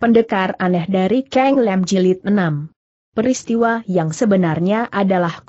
Pendekar aneh dari Kang Lem Jilid 6 Peristiwa yang sebenarnya adalah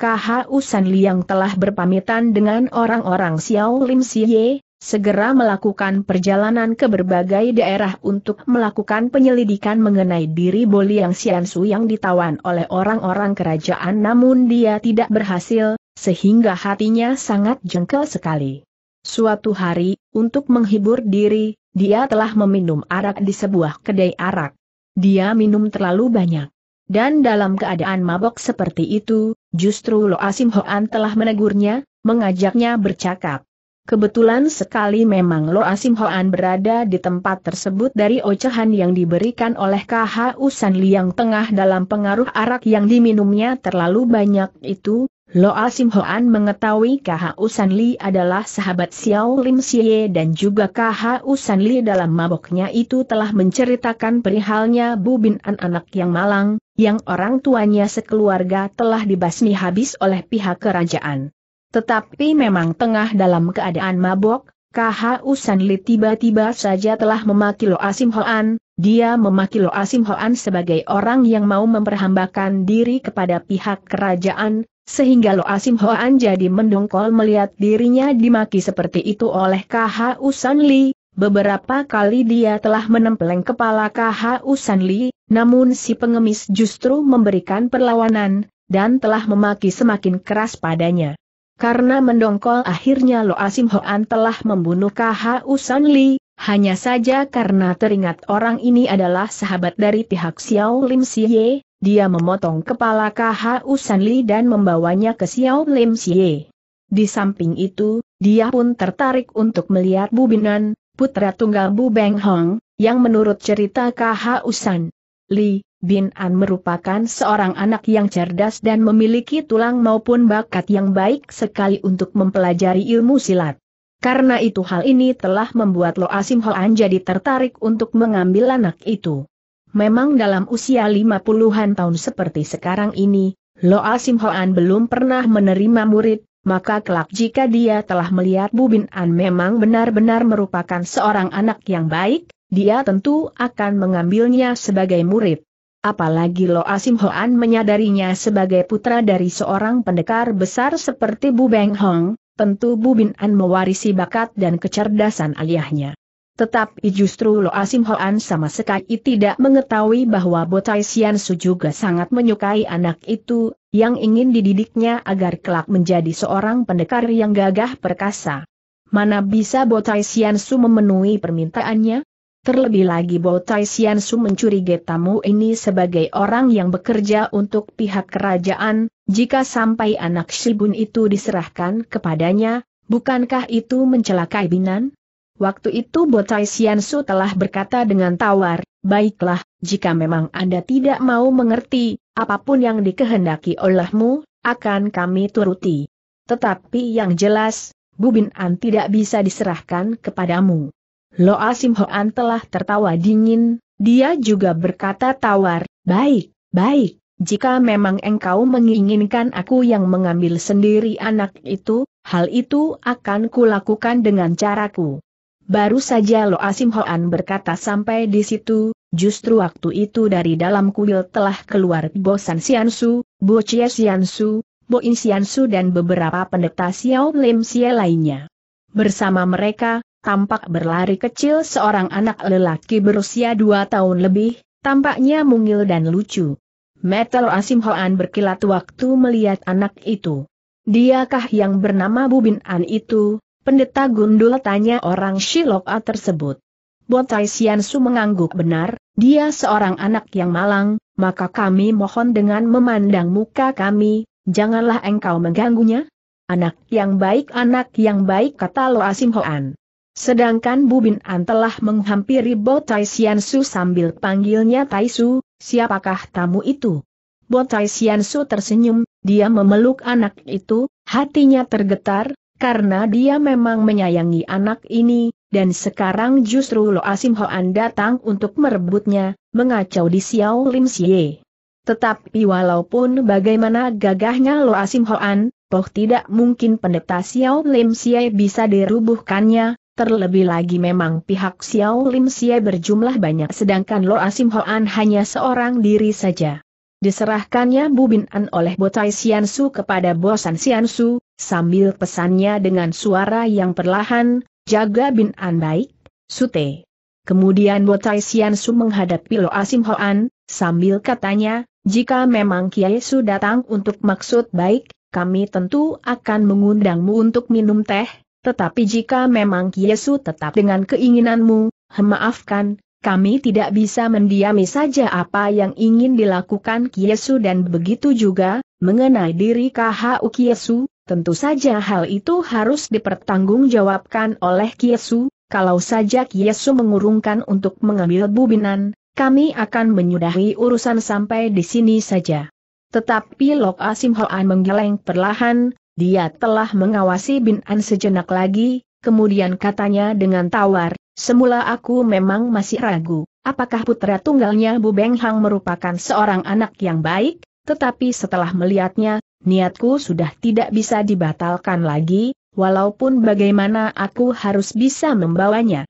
Usan Li yang telah berpamitan dengan orang-orang Xiao Lim Siye, segera melakukan perjalanan ke berbagai daerah untuk melakukan penyelidikan mengenai diri Bo Liang Xiansu yang ditawan oleh orang-orang kerajaan namun dia tidak berhasil, sehingga hatinya sangat jengkel sekali. Suatu hari, untuk menghibur diri, dia telah meminum arak di sebuah kedai arak. Dia minum terlalu banyak. Dan dalam keadaan mabok seperti itu, justru Lo Hoan telah menegurnya, mengajaknya bercakap. Kebetulan sekali memang Lo Hoan berada di tempat tersebut dari ocehan yang diberikan oleh KH San Liang Tengah dalam pengaruh arak yang diminumnya terlalu banyak itu, Lo Sim Hoan mengetahui KH Usan Li adalah sahabat Xiao Lim Xie dan juga KH Usan Li dalam maboknya itu telah menceritakan perihalnya Bu Bin An anak yang malang, yang orang tuanya sekeluarga telah dibasmi habis oleh pihak kerajaan. Tetapi memang tengah dalam keadaan mabok, KH Usan Li tiba-tiba saja telah memaki Lo Sim Hoan, dia memaki Lo Sim Hoan sebagai orang yang mau memperhambakan diri kepada pihak kerajaan, sehingga Lo Asim Hoan jadi mendongkol melihat dirinya dimaki seperti itu oleh KH Usan Li. Beberapa kali dia telah menempeleng kepala KH Usan Li, namun si pengemis justru memberikan perlawanan, dan telah memaki semakin keras padanya. Karena mendongkol akhirnya Lo Asim Hoan telah membunuh KH Usan Li, hanya saja karena teringat orang ini adalah sahabat dari pihak Xiao Lim Siye, dia memotong kepala Usan Usanli dan membawanya ke Xiao Lim Xie. Di samping itu, dia pun tertarik untuk melihat Bu Binan, putra tunggal Bu Beng Hong, yang menurut cerita KH Usan. Li Bin An merupakan seorang anak yang cerdas dan memiliki tulang maupun bakat yang baik sekali untuk mempelajari ilmu silat. Karena itu hal ini telah membuat Lo Asim Hoan jadi tertarik untuk mengambil anak itu. Memang dalam usia lima puluhan tahun seperti sekarang ini, Loa Simhoan belum pernah menerima murid, maka kelak jika dia telah melihat Bubin An memang benar-benar merupakan seorang anak yang baik, dia tentu akan mengambilnya sebagai murid. Apalagi Loa Simhoan menyadarinya sebagai putra dari seorang pendekar besar seperti Bu Beng Hong, tentu Bu Bin An mewarisi bakat dan kecerdasan ayahnya. Tetapi justru Lo Asim Hoan sama sekali tidak mengetahui bahwa Botai Sian Su juga sangat menyukai anak itu, yang ingin dididiknya agar kelak menjadi seorang pendekar yang gagah perkasa. Mana bisa Botai Sian Su memenuhi permintaannya? Terlebih lagi Botai Sian Su mencurigai tamu ini sebagai orang yang bekerja untuk pihak kerajaan, jika sampai anak Shibun itu diserahkan kepadanya, bukankah itu mencelakai Binan? Waktu itu Botai Su telah berkata dengan tawar, baiklah, jika memang Anda tidak mau mengerti, apapun yang dikehendaki olehmu, akan kami turuti. Tetapi yang jelas, Bubin An tidak bisa diserahkan kepadamu. Loa Simhoan telah tertawa dingin, dia juga berkata tawar, baik, baik, jika memang engkau menginginkan aku yang mengambil sendiri anak itu, hal itu akan kulakukan dengan caraku. Baru saja Lo Asim Hoan berkata sampai di situ, justru waktu itu dari dalam kuil telah keluar Bosan San Siansu, Bo Chie Siansu, Bo In Siansu dan beberapa pendeta Xiao Lim Xie lainnya. Bersama mereka, tampak berlari kecil seorang anak lelaki berusia dua tahun lebih, tampaknya mungil dan lucu. Metal Asim Hoan berkilat waktu melihat anak itu. Diakah yang bernama Bubin An itu, Pendeta Gundul tanya orang Shiloka tersebut. Botai Siansu mengangguk benar, dia seorang anak yang malang, maka kami mohon dengan memandang muka kami, janganlah engkau mengganggunya. Anak yang baik anak yang baik kata Loa Simhoan. Sedangkan Bubin An telah menghampiri Botai Siansu sambil panggilnya Taisu, siapakah tamu itu? Botai Siansu tersenyum, dia memeluk anak itu, hatinya tergetar, karena dia memang menyayangi anak ini, dan sekarang justru Lo Asim Hoan datang untuk merebutnya, mengacau di Xiao Lim Xie. Tetapi walaupun bagaimana gagahnya Lo Asim Hoan, toh tidak mungkin pendeta Xiao Lim Xie bisa dirubuhkannya, terlebih lagi memang pihak Xiao Lim Xie berjumlah banyak sedangkan Lo Asim Hoan hanya seorang diri saja. Diserahkannya Bubin An oleh Botai Siansu kepada Bosan Siansu, sambil pesannya dengan suara yang perlahan, jaga Bin An baik, Sute. Kemudian Botai Siansu menghadapi Lo Asim Hoan, sambil katanya, jika memang Kiai Su datang untuk maksud baik, kami tentu akan mengundangmu untuk minum teh, tetapi jika memang Kiai Su tetap dengan keinginanmu, maafkan, kami tidak bisa mendiami saja apa yang ingin dilakukan Kiesu dan begitu juga, mengenai diri KHU Kiesu, tentu saja hal itu harus dipertanggungjawabkan oleh Kiesu, kalau saja Kiesu mengurungkan untuk mengambil bubinan, kami akan menyudahi urusan sampai di sini saja. Tetapi Lok Hoan menggeleng perlahan, dia telah mengawasi Bin An sejenak lagi, kemudian katanya dengan tawar, Semula aku memang masih ragu, apakah putra tunggalnya Bu Beng Hang merupakan seorang anak yang baik, tetapi setelah melihatnya, niatku sudah tidak bisa dibatalkan lagi, walaupun bagaimana aku harus bisa membawanya.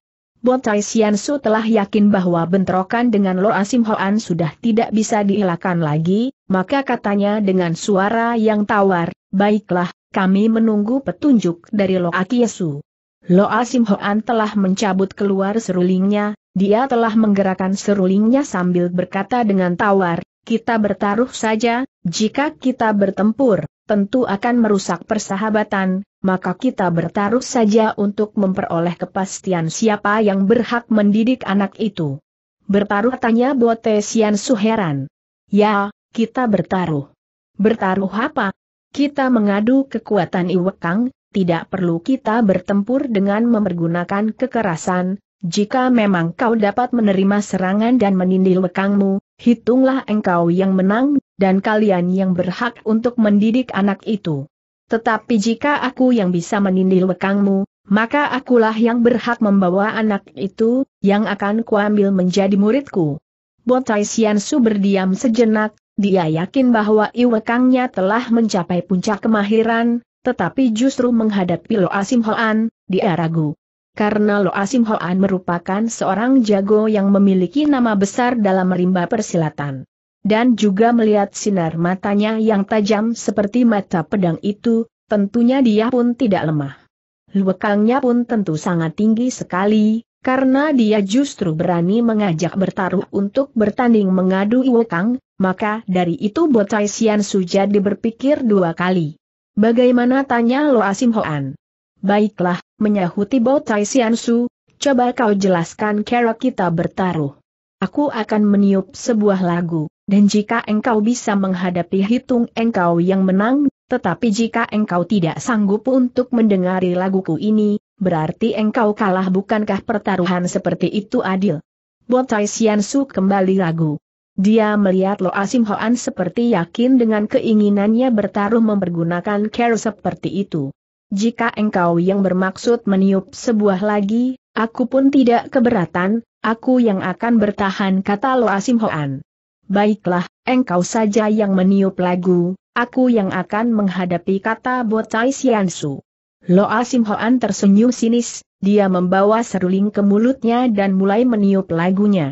Sian Su telah yakin bahwa bentrokan dengan Lo Asim Hoan sudah tidak bisa dielakkan lagi, maka katanya dengan suara yang tawar, baiklah, kami menunggu petunjuk dari Lo Yesu. Loa Asim Hoan telah mencabut keluar serulingnya, dia telah menggerakkan serulingnya sambil berkata dengan tawar, kita bertaruh saja, jika kita bertempur, tentu akan merusak persahabatan, maka kita bertaruh saja untuk memperoleh kepastian siapa yang berhak mendidik anak itu. Bertaruh tanya Bote Sian Suheran. Ya, kita bertaruh. Bertaruh apa? Kita mengadu kekuatan Iwekang, tidak perlu kita bertempur dengan memergunakan kekerasan, jika memang kau dapat menerima serangan dan menindih lekangmu, hitunglah engkau yang menang, dan kalian yang berhak untuk mendidik anak itu. Tetapi jika aku yang bisa menindih lekangmu, maka akulah yang berhak membawa anak itu, yang akan kuambil menjadi muridku. Botai Siansu berdiam sejenak, dia yakin bahwa iwekangnya telah mencapai puncak kemahiran, tetapi justru menghadapi Lo Asim Hoan, dia ragu. Karena Lo Asim Hoan merupakan seorang jago yang memiliki nama besar dalam rimba persilatan. Dan juga melihat sinar matanya yang tajam seperti mata pedang itu, tentunya dia pun tidak lemah. Luekangnya pun tentu sangat tinggi sekali, karena dia justru berani mengajak bertaruh untuk bertanding mengadu Iwekang, maka dari itu Botai Sian Suja berpikir dua kali. Bagaimana tanya Lo Asim Hoan? Baiklah, menyahuti Bo Tai Sian Su, coba kau jelaskan cara kita bertaruh. Aku akan meniup sebuah lagu, dan jika engkau bisa menghadapi hitung engkau yang menang, tetapi jika engkau tidak sanggup untuk mendengari laguku ini, berarti engkau kalah bukankah pertaruhan seperti itu adil? Botai Su kembali lagu. Dia melihat Lo Asim Hoan seperti yakin dengan keinginannya bertaruh mempergunakan care seperti itu. Jika engkau yang bermaksud meniup sebuah lagi, aku pun tidak keberatan, aku yang akan bertahan kata Lo Asim Hoan. Baiklah, engkau saja yang meniup lagu, aku yang akan menghadapi kata Botai Siansu. Asim Hoan tersenyum sinis, dia membawa seruling ke mulutnya dan mulai meniup lagunya.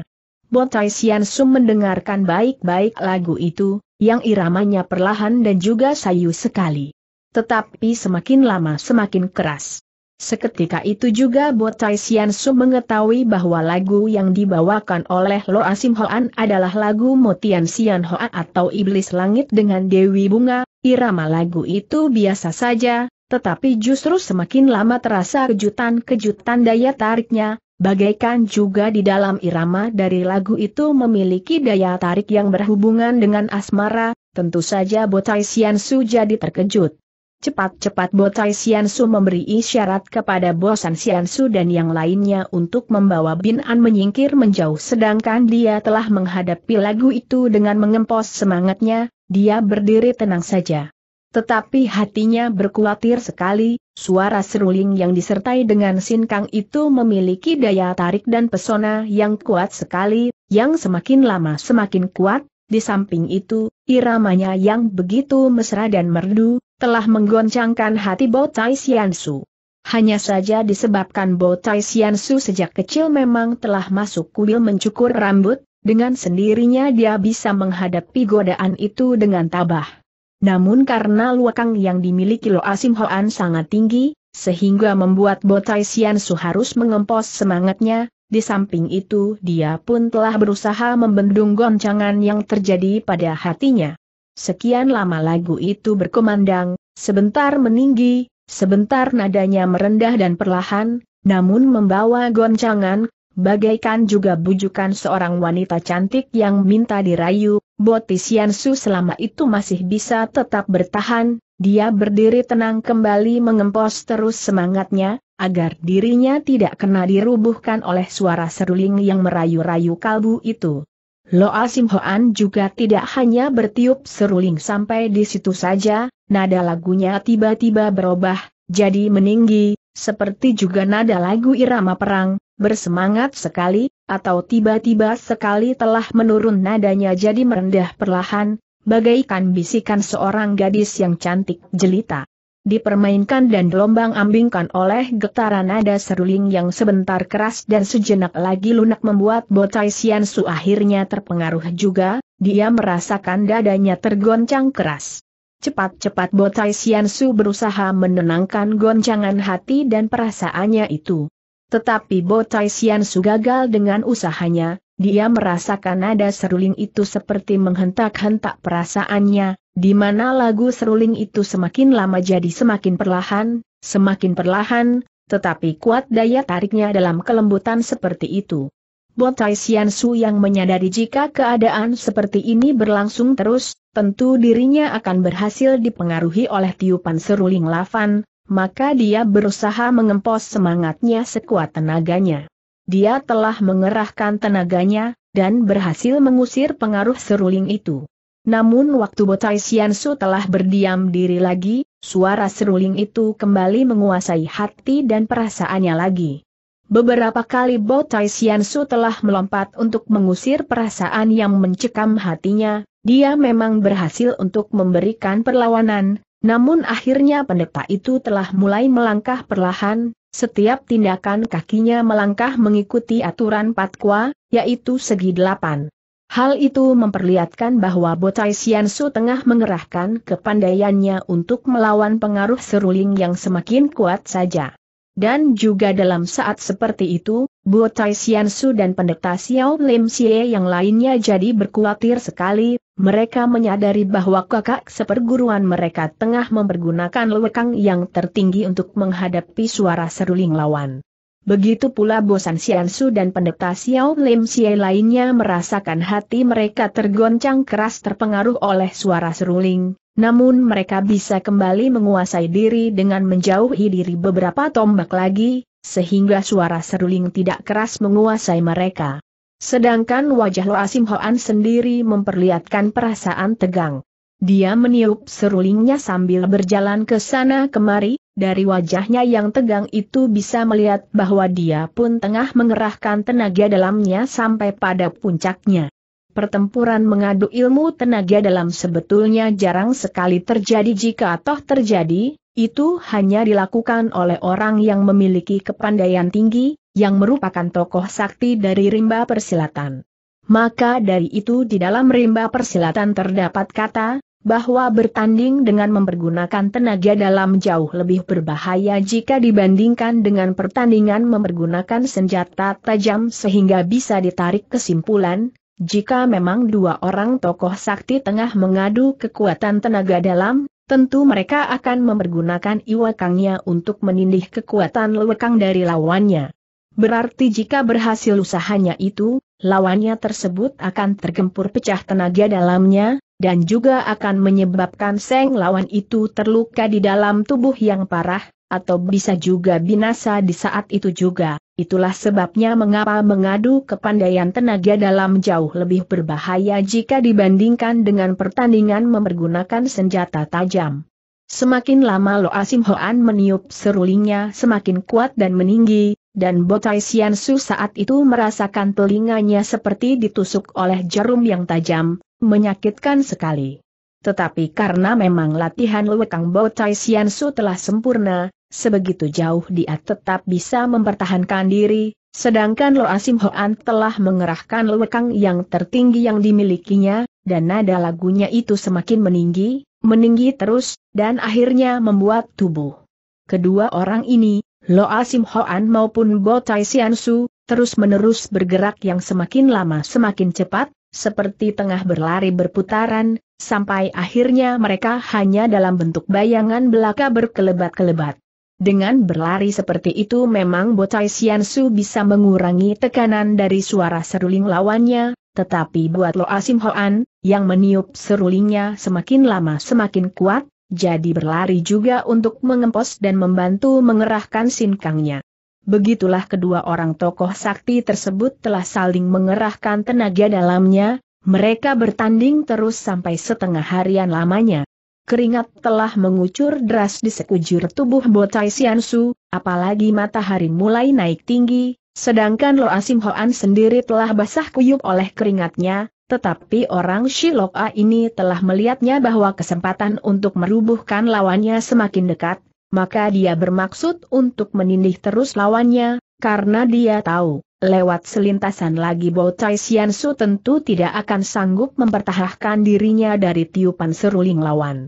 Botai Sian Sum mendengarkan baik-baik lagu itu, yang iramanya perlahan dan juga sayu sekali. Tetapi semakin lama semakin keras. Seketika itu juga Botai Sian Sum mengetahui bahwa lagu yang dibawakan oleh Lo Asim Hoan adalah lagu Motian Sian Hoa atau Iblis Langit dengan Dewi Bunga, irama lagu itu biasa saja, tetapi justru semakin lama terasa kejutan-kejutan daya tariknya, Bagaikan juga di dalam irama dari lagu itu memiliki daya tarik yang berhubungan dengan asmara, tentu saja Botai Siansu jadi terkejut. Cepat-cepat Botai Siansu memberi isyarat kepada Bosan Siansu dan yang lainnya untuk membawa Bin An menyingkir menjauh sedangkan dia telah menghadapi lagu itu dengan mengempos semangatnya, dia berdiri tenang saja. Tetapi hatinya berkuatir sekali, Suara seruling yang disertai dengan sinkang itu memiliki daya tarik dan pesona yang kuat sekali, yang semakin lama semakin kuat, di samping itu, iramanya yang begitu mesra dan merdu, telah menggoncangkan hati Botai Xiansu. Hanya saja disebabkan Botai Xiansu sejak kecil memang telah masuk kuil mencukur rambut, dengan sendirinya dia bisa menghadapi godaan itu dengan tabah. Namun karena luakang yang dimiliki Lo Asim Hoan sangat tinggi, sehingga membuat Botai Sian Su harus mengempos semangatnya, di samping itu dia pun telah berusaha membendung goncangan yang terjadi pada hatinya. Sekian lama lagu itu berkumandang, sebentar meninggi, sebentar nadanya merendah dan perlahan, namun membawa goncangan, bagaikan juga bujukan seorang wanita cantik yang minta dirayu, Botis Su selama itu masih bisa tetap bertahan, dia berdiri tenang kembali mengempos terus semangatnya, agar dirinya tidak kena dirubuhkan oleh suara seruling yang merayu-rayu kalbu itu. Loa Simhoan juga tidak hanya bertiup seruling sampai di situ saja, nada lagunya tiba-tiba berubah, jadi meninggi, seperti juga nada lagu irama perang, bersemangat sekali, atau tiba-tiba sekali telah menurun nadanya jadi merendah perlahan, bagaikan bisikan seorang gadis yang cantik jelita. Dipermainkan dan gelombang ambingkan oleh getaran nada seruling yang sebentar keras dan sejenak lagi lunak membuat Botai Sian Su akhirnya terpengaruh juga, dia merasakan dadanya tergoncang keras. Cepat-cepat Botai Su berusaha menenangkan goncangan hati dan perasaannya itu. Tetapi Bo Tai Sian Su gagal dengan usahanya, dia merasakan nada seruling itu seperti menghentak-hentak perasaannya, di mana lagu seruling itu semakin lama jadi semakin perlahan, semakin perlahan, tetapi kuat daya tariknya dalam kelembutan seperti itu. Bo Tai Sian Su yang menyadari jika keadaan seperti ini berlangsung terus, tentu dirinya akan berhasil dipengaruhi oleh tiupan seruling lavan, maka dia berusaha mengempos semangatnya sekuat tenaganya. Dia telah mengerahkan tenaganya, dan berhasil mengusir pengaruh seruling itu. Namun waktu Botai Xiansu telah berdiam diri lagi, suara seruling itu kembali menguasai hati dan perasaannya lagi. Beberapa kali Botai Xiansu telah melompat untuk mengusir perasaan yang mencekam hatinya, dia memang berhasil untuk memberikan perlawanan, namun akhirnya pendeta itu telah mulai melangkah perlahan, setiap tindakan kakinya melangkah mengikuti aturan patqua, yaitu segi delapan. Hal itu memperlihatkan bahwa Botai Siansu tengah mengerahkan kepandaiannya untuk melawan pengaruh seruling yang semakin kuat saja. Dan juga dalam saat seperti itu, Bu Tai Su dan pendeta Xiao Lim Xie yang lainnya jadi berkuatir sekali, mereka menyadari bahwa kakak seperguruan mereka tengah mempergunakan lewekang yang tertinggi untuk menghadapi suara seruling lawan. Begitu pula bosan Sian Su dan pendeta Xiao Lim Xie lainnya merasakan hati mereka tergoncang keras terpengaruh oleh suara seruling, namun mereka bisa kembali menguasai diri dengan menjauhi diri beberapa tombak lagi, sehingga suara seruling tidak keras menguasai mereka. Sedangkan wajah Loasim Hoan sendiri memperlihatkan perasaan tegang. Dia meniup serulingnya sambil berjalan ke sana kemari, dari wajahnya yang tegang itu bisa melihat bahwa dia pun tengah mengerahkan tenaga dalamnya sampai pada puncaknya. Pertempuran mengadu ilmu tenaga dalam sebetulnya jarang sekali terjadi jika toh terjadi, itu hanya dilakukan oleh orang yang memiliki kepandaian tinggi, yang merupakan tokoh sakti dari rimba persilatan. Maka dari itu di dalam rimba persilatan terdapat kata, bahwa bertanding dengan mempergunakan tenaga dalam jauh lebih berbahaya jika dibandingkan dengan pertandingan mempergunakan senjata tajam sehingga bisa ditarik kesimpulan, jika memang dua orang tokoh sakti tengah mengadu kekuatan tenaga dalam, tentu mereka akan mempergunakan iwakangnya untuk menindih kekuatan lewekang dari lawannya. Berarti jika berhasil usahanya itu, lawannya tersebut akan tergempur pecah tenaga dalamnya, dan juga akan menyebabkan seng lawan itu terluka di dalam tubuh yang parah, atau bisa juga binasa di saat itu juga. Itulah sebabnya mengapa mengadu kepandaian tenaga dalam jauh lebih berbahaya jika dibandingkan dengan pertandingan mempergunakan senjata tajam. Semakin lama Asim Hoan meniup serulingnya semakin kuat dan meninggi, dan Botai Su saat itu merasakan telinganya seperti ditusuk oleh jarum yang tajam, menyakitkan sekali. Tetapi karena memang latihan Lo Kang Botai Su telah sempurna, Sebegitu jauh dia tetap bisa mempertahankan diri, sedangkan Lo Asim Hoan telah mengerahkan lewekang yang tertinggi yang dimilikinya, dan nada lagunya itu semakin meninggi, meninggi terus, dan akhirnya membuat tubuh. Kedua orang ini, Lo Asim Hoan maupun Bo Tai Sian terus-menerus bergerak yang semakin lama semakin cepat, seperti tengah berlari berputaran, sampai akhirnya mereka hanya dalam bentuk bayangan belaka berkelebat-kelebat. Dengan berlari seperti itu memang Botai Su bisa mengurangi tekanan dari suara seruling lawannya, tetapi buat Lo Asim Hoan, yang meniup serulingnya semakin lama semakin kuat, jadi berlari juga untuk mengempos dan membantu mengerahkan sinkangnya. Begitulah kedua orang tokoh sakti tersebut telah saling mengerahkan tenaga dalamnya, mereka bertanding terus sampai setengah harian lamanya. Keringat telah mengucur deras di sekujur tubuh Botai Siansu, apalagi matahari mulai naik tinggi, sedangkan Lo Asim Hoan sendiri telah basah kuyup oleh keringatnya, tetapi orang A ini telah melihatnya bahwa kesempatan untuk merubuhkan lawannya semakin dekat, maka dia bermaksud untuk menindih terus lawannya, karena dia tahu, lewat selintasan lagi Botai Siansu tentu tidak akan sanggup mempertahankan dirinya dari tiupan seruling lawan.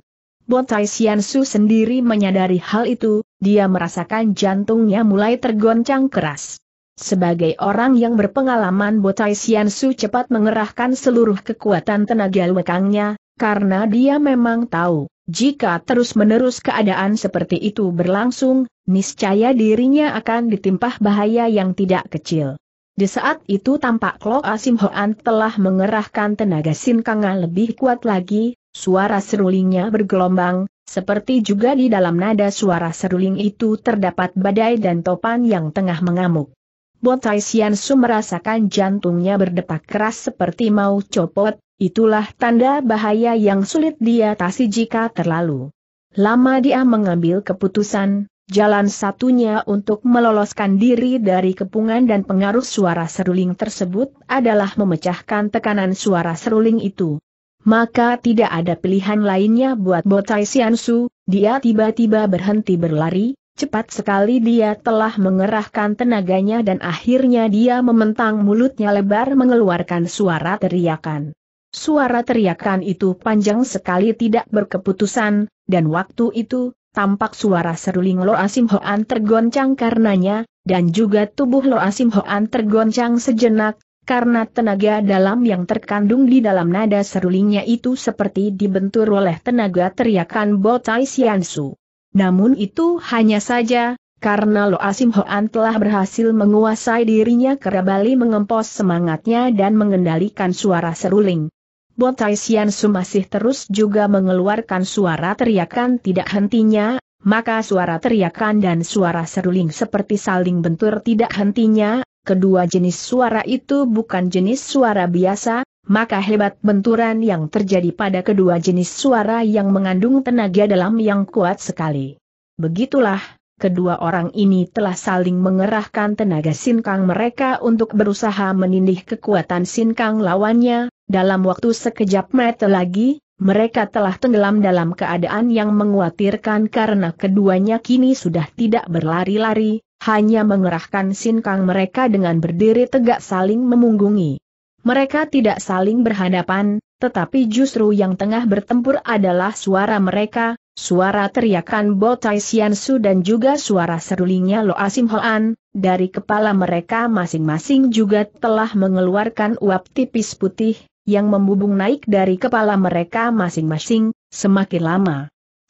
Botai Xiansu sendiri menyadari hal itu, dia merasakan jantungnya mulai tergoncang keras. Sebagai orang yang berpengalaman Botai Xiansu cepat mengerahkan seluruh kekuatan tenaga lekangnya, karena dia memang tahu, jika terus-menerus keadaan seperti itu berlangsung, niscaya dirinya akan ditimpah bahaya yang tidak kecil. Di saat itu tampak Klo Asim Hoan telah mengerahkan tenaga Sinkangan lebih kuat lagi, Suara serulingnya bergelombang, seperti juga di dalam nada suara seruling itu terdapat badai dan topan yang tengah mengamuk. Botai su merasakan jantungnya berdetak keras seperti mau copot, itulah tanda bahaya yang sulit diatasi jika terlalu lama dia mengambil keputusan, jalan satunya untuk meloloskan diri dari kepungan dan pengaruh suara seruling tersebut adalah memecahkan tekanan suara seruling itu maka tidak ada pilihan lainnya buat Botai Siansu, dia tiba-tiba berhenti berlari, cepat sekali dia telah mengerahkan tenaganya dan akhirnya dia mementang mulutnya lebar mengeluarkan suara teriakan. Suara teriakan itu panjang sekali tidak berkeputusan, dan waktu itu, tampak suara seruling Lo Asim Hoan tergoncang karenanya, dan juga tubuh Lo Asim Hoan tergoncang sejenak, karena tenaga dalam yang terkandung di dalam nada serulingnya itu seperti dibentur oleh tenaga teriakan Botai Siansu. Namun itu hanya saja, karena Lo Asim Hoan telah berhasil menguasai dirinya kerabali mengempos semangatnya dan mengendalikan suara seruling. Botai Siansu masih terus juga mengeluarkan suara teriakan tidak hentinya, maka suara teriakan dan suara seruling seperti saling bentur tidak hentinya, kedua jenis suara itu bukan jenis suara biasa, maka hebat benturan yang terjadi pada kedua jenis suara yang mengandung tenaga dalam yang kuat sekali. Begitulah, kedua orang ini telah saling mengerahkan tenaga sinkang mereka untuk berusaha menindih kekuatan sinkang lawannya, dalam waktu sekejap mata lagi, mereka telah tenggelam dalam keadaan yang menguatirkan karena keduanya kini sudah tidak berlari-lari, hanya mengerahkan sinkang mereka dengan berdiri tegak saling memunggungi. Mereka tidak saling berhadapan, tetapi justru yang tengah bertempur adalah suara mereka, suara teriakan Bo Tai Su dan juga suara serulingnya Lo Asim Hoan, dari kepala mereka masing-masing juga telah mengeluarkan uap tipis putih, yang membubung naik dari kepala mereka masing-masing, semakin lama.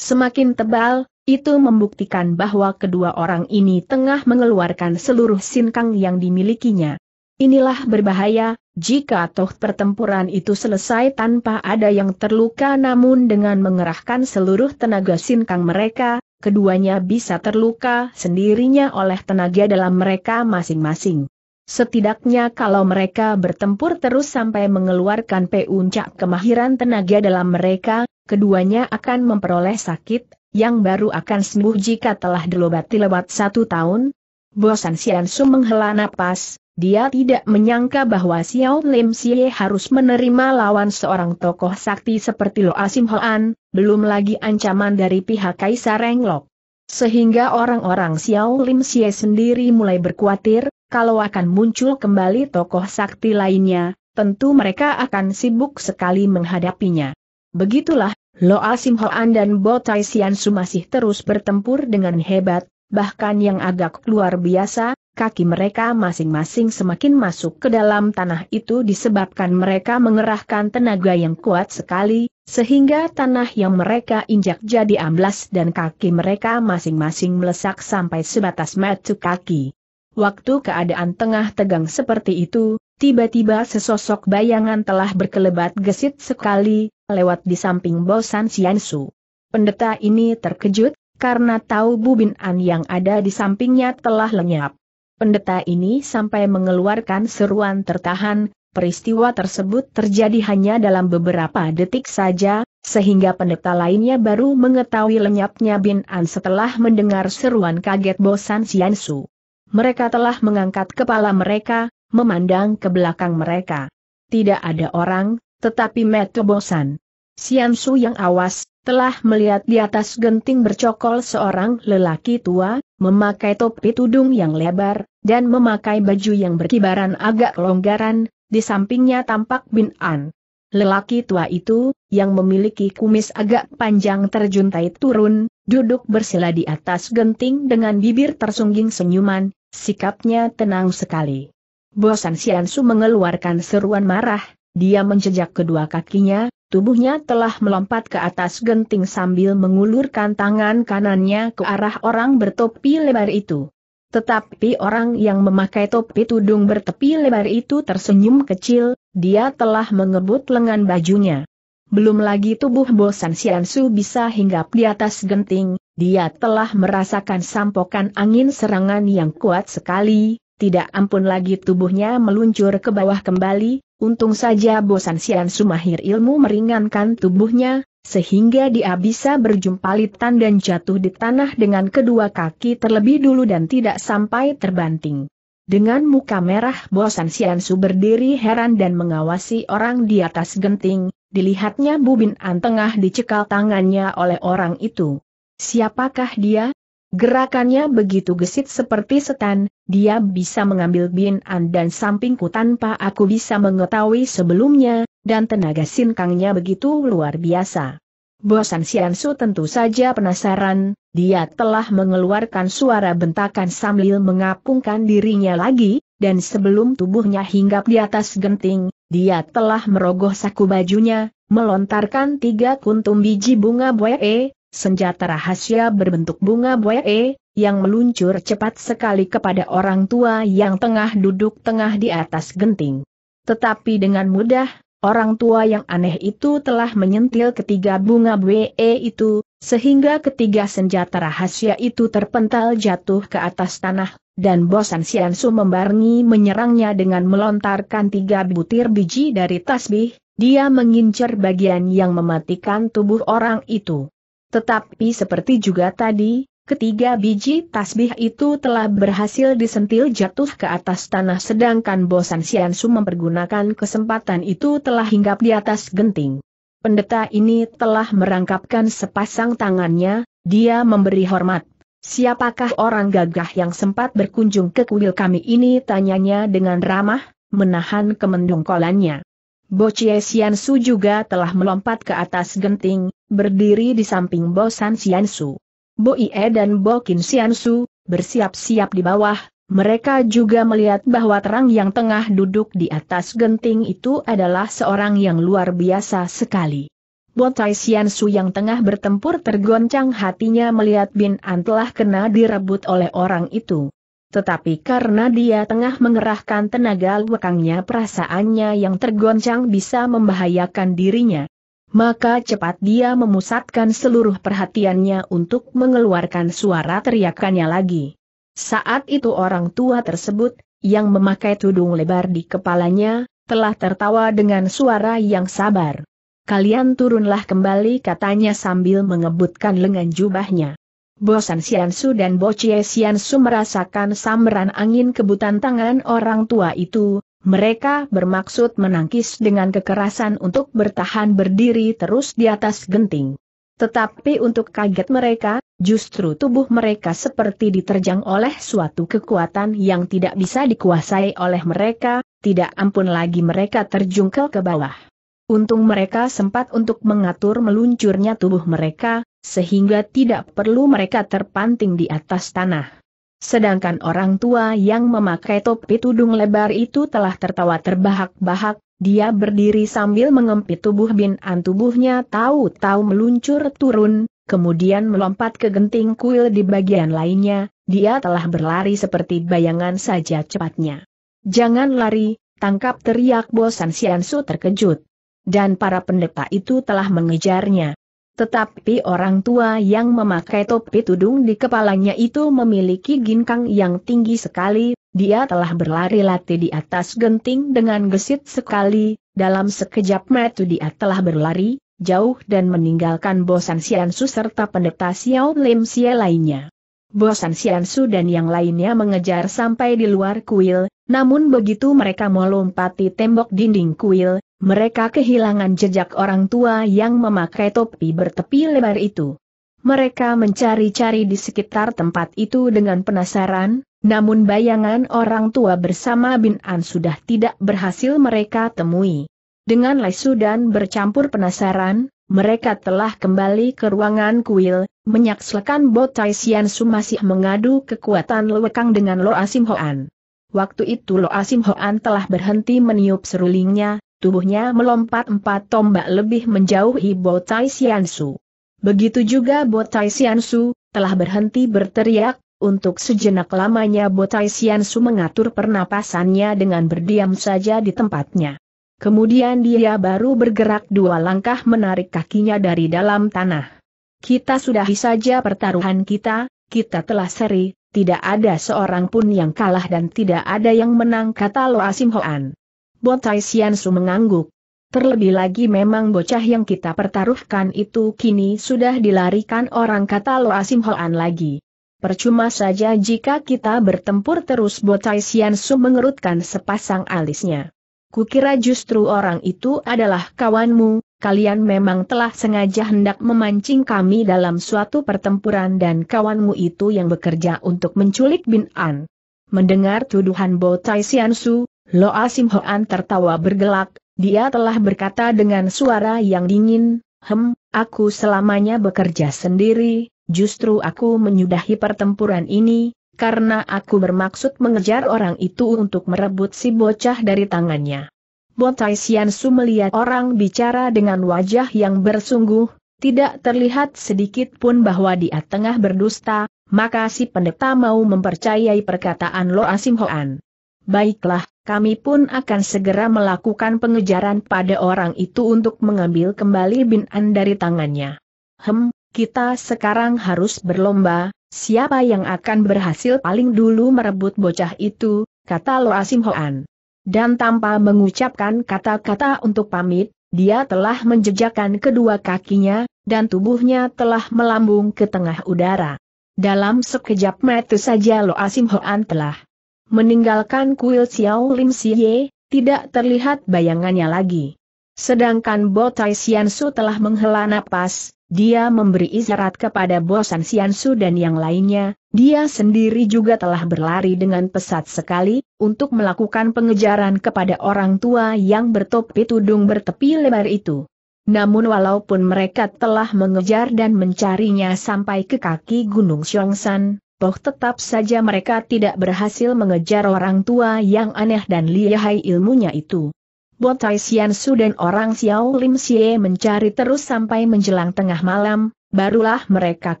Semakin tebal, itu membuktikan bahwa kedua orang ini tengah mengeluarkan seluruh sinkang yang dimilikinya. Inilah berbahaya, jika toh pertempuran itu selesai tanpa ada yang terluka namun dengan mengerahkan seluruh tenaga sinkang mereka, keduanya bisa terluka sendirinya oleh tenaga dalam mereka masing-masing. Setidaknya kalau mereka bertempur terus sampai mengeluarkan puncak kemahiran tenaga dalam mereka, keduanya akan memperoleh sakit, yang baru akan sembuh jika telah dilobati lewat satu tahun? Bosan Sian Su menghela napas, dia tidak menyangka bahwa Xiao Lim Xie harus menerima lawan seorang tokoh sakti seperti Lo Asim Hoan, belum lagi ancaman dari pihak Kaisar Renglok. Sehingga orang-orang Xiao Lim Xie sendiri mulai berkuatir, kalau akan muncul kembali tokoh sakti lainnya, tentu mereka akan sibuk sekali menghadapinya. Begitulah, Loa Simhoan dan Botai Siansu masih terus bertempur dengan hebat, bahkan yang agak luar biasa, kaki mereka masing-masing semakin masuk ke dalam tanah itu disebabkan mereka mengerahkan tenaga yang kuat sekali, sehingga tanah yang mereka injak jadi amblas dan kaki mereka masing-masing melesak sampai sebatas metu kaki. Waktu keadaan tengah tegang seperti itu, tiba-tiba sesosok bayangan telah berkelebat gesit sekali, lewat di samping bosan Siansu. Pendeta ini terkejut, karena tahu Bubin An yang ada di sampingnya telah lenyap. Pendeta ini sampai mengeluarkan seruan tertahan, peristiwa tersebut terjadi hanya dalam beberapa detik saja, sehingga pendeta lainnya baru mengetahui lenyapnya Bin An setelah mendengar seruan kaget bosan Siansu. Mereka telah mengangkat kepala mereka, memandang ke belakang mereka. Tidak ada orang, tetapi Meto bosan. Sian-su yang awas, telah melihat di atas genting bercokol seorang lelaki tua, memakai topi tudung yang lebar, dan memakai baju yang berkibaran agak longgaran, di sampingnya tampak Bin An. Lelaki tua itu, yang memiliki kumis agak panjang terjuntai turun, duduk bersila di atas genting dengan bibir tersungging senyuman, sikapnya tenang sekali. Bosan Sian-su mengeluarkan seruan marah, dia menjejak kedua kakinya, tubuhnya telah melompat ke atas genting sambil mengulurkan tangan kanannya ke arah orang bertopi lebar itu. Tetapi orang yang memakai topi tudung bertepi lebar itu tersenyum kecil, dia telah mengebut lengan bajunya. Belum lagi tubuh bosan Siansu bisa hinggap di atas genting, dia telah merasakan sampokan angin serangan yang kuat sekali, tidak ampun lagi tubuhnya meluncur ke bawah kembali, Untung saja bosan Sian Sumahir ilmu meringankan tubuhnya, sehingga dia bisa berjumpa litan dan jatuh di tanah dengan kedua kaki terlebih dulu dan tidak sampai terbanting. Dengan muka merah bosan Sian Su berdiri heran dan mengawasi orang di atas genting, dilihatnya Bubin antengah dicekal tangannya oleh orang itu. Siapakah dia? Gerakannya begitu gesit seperti setan, dia bisa mengambil Bin An dan sampingku tanpa aku bisa mengetahui sebelumnya, dan tenaga sinkangnya begitu luar biasa. Bosan Siansu tentu saja penasaran, dia telah mengeluarkan suara bentakan sambil mengapungkan dirinya lagi, dan sebelum tubuhnya hinggap di atas genting, dia telah merogoh saku bajunya, melontarkan tiga kuntum biji bunga buae, Senjata rahasia berbentuk bunga buaya eh, yang meluncur cepat sekali kepada orang tua yang tengah duduk tengah di atas genting. Tetapi dengan mudah, orang tua yang aneh itu telah menyentil ketiga bunga buaya eh, itu, sehingga ketiga senjata rahasia itu terpental jatuh ke atas tanah, dan bosan Siansu membarengi menyerangnya dengan melontarkan tiga butir biji dari tasbih, dia mengincar bagian yang mematikan tubuh orang itu. Tetapi seperti juga tadi, ketiga biji tasbih itu telah berhasil disentil jatuh ke atas tanah sedangkan Bosan Siansu mempergunakan kesempatan itu telah hinggap di atas genting. Pendeta ini telah merangkapkan sepasang tangannya, dia memberi hormat. Siapakah orang gagah yang sempat berkunjung ke kuil kami ini tanyanya dengan ramah, menahan kemendungkolannya. Bocie Su juga telah melompat ke atas genting, berdiri di samping Bo San Xiansu. Bo Ie dan Bo Qin Xiansu, bersiap-siap di bawah, mereka juga melihat bahwa terang yang tengah duduk di atas genting itu adalah seorang yang luar biasa sekali. Bo Botai Su yang tengah bertempur tergoncang hatinya melihat Bin An telah kena direbut oleh orang itu. Tetapi karena dia tengah mengerahkan tenaga lekangnya perasaannya yang tergoncang bisa membahayakan dirinya. Maka cepat dia memusatkan seluruh perhatiannya untuk mengeluarkan suara teriakannya lagi. Saat itu orang tua tersebut, yang memakai tudung lebar di kepalanya, telah tertawa dengan suara yang sabar. Kalian turunlah kembali katanya sambil mengebutkan lengan jubahnya. Bosan Xiansu dan Bocie Xiansu merasakan sambaran angin kebutan tangan orang tua itu, mereka bermaksud menangkis dengan kekerasan untuk bertahan berdiri terus di atas genting. Tetapi untuk kaget mereka, justru tubuh mereka seperti diterjang oleh suatu kekuatan yang tidak bisa dikuasai oleh mereka, tidak ampun lagi mereka terjungkel ke bawah. Untung mereka sempat untuk mengatur meluncurnya tubuh mereka, sehingga tidak perlu mereka terpanting di atas tanah. Sedangkan orang tua yang memakai topi tudung lebar itu telah tertawa terbahak-bahak, dia berdiri sambil mengempit tubuh binan tubuhnya tahu-tahu meluncur turun, kemudian melompat ke genting kuil di bagian lainnya, dia telah berlari seperti bayangan saja cepatnya. Jangan lari, tangkap teriak bosan Siansu terkejut dan para pendeta itu telah mengejarnya. Tetapi orang tua yang memakai topi tudung di kepalanya itu memiliki ginkang yang tinggi sekali, dia telah berlari latih di atas genting dengan gesit sekali, dalam sekejap metu dia telah berlari, jauh dan meninggalkan bosan Sian Su serta pendeta Xiao Lim Xie lainnya. Bosan Siansu dan yang lainnya mengejar sampai di luar kuil, namun begitu mereka melompati tembok dinding kuil, mereka kehilangan jejak orang tua yang memakai topi bertepi lebar itu. Mereka mencari-cari di sekitar tempat itu dengan penasaran, namun bayangan orang tua bersama Bin An sudah tidak berhasil mereka temui. Dengan lesu dan bercampur penasaran, mereka telah kembali ke ruangan kuil, menyaksikan Bo Tai Sian Su masih mengadu kekuatan Lewekang dengan Lo Asim Hoan. Waktu itu Lo Asim Hoan telah berhenti meniup serulingnya, tubuhnya melompat empat tombak lebih menjauhi Bo Tai Sian Su. Begitu juga Bo Tai Sian Su, telah berhenti berteriak, untuk sejenak lamanya Bo Tai Sian Su mengatur pernapasannya dengan berdiam saja di tempatnya. Kemudian dia baru bergerak dua langkah menarik kakinya dari dalam tanah. Kita sudahi saja pertaruhan kita, kita telah seri, tidak ada seorang pun yang kalah dan tidak ada yang menang kata Loa Simhoan. Botai Xiansu mengangguk. Terlebih lagi memang bocah yang kita pertaruhkan itu kini sudah dilarikan orang kata Loa Simhoan lagi. Percuma saja jika kita bertempur terus Botai Xiansu mengerutkan sepasang alisnya. Kukira justru orang itu adalah kawanmu, kalian memang telah sengaja hendak memancing kami dalam suatu pertempuran dan kawanmu itu yang bekerja untuk menculik Bin An. Mendengar tuduhan Bo Tai Sian Su, Lo Asim Hoan tertawa bergelak, dia telah berkata dengan suara yang dingin, Hem, aku selamanya bekerja sendiri, justru aku menyudahi pertempuran ini, karena aku bermaksud mengejar orang itu untuk merebut si bocah dari tangannya. Botai Su melihat orang bicara dengan wajah yang bersungguh, tidak terlihat sedikit pun bahwa dia tengah berdusta, maka si pendeta mau mempercayai perkataan Lo Asim Hoan. Baiklah, kami pun akan segera melakukan pengejaran pada orang itu untuk mengambil kembali Bin An dari tangannya. Hem, kita sekarang harus berlomba, siapa yang akan berhasil paling dulu merebut bocah itu, kata Loa Simhoan. Dan tanpa mengucapkan kata-kata untuk pamit, dia telah menjejakkan kedua kakinya, dan tubuhnya telah melambung ke tengah udara. Dalam sekejap mata saja Loa Simhoan telah meninggalkan kuil Xiao Lim Siye, tidak terlihat bayangannya lagi. Sedangkan Botai Siansu telah menghela napas, dia memberi isyarat kepada Bosan Siansu dan yang lainnya, dia sendiri juga telah berlari dengan pesat sekali, untuk melakukan pengejaran kepada orang tua yang bertopi tudung bertepi lebar itu. Namun walaupun mereka telah mengejar dan mencarinya sampai ke kaki Gunung Xiongsan, Toh tetap saja mereka tidak berhasil mengejar orang tua yang aneh dan lihai ilmunya itu. Bo Tai Sian Su dan orang Xiao Lim Xie mencari terus sampai menjelang tengah malam, barulah mereka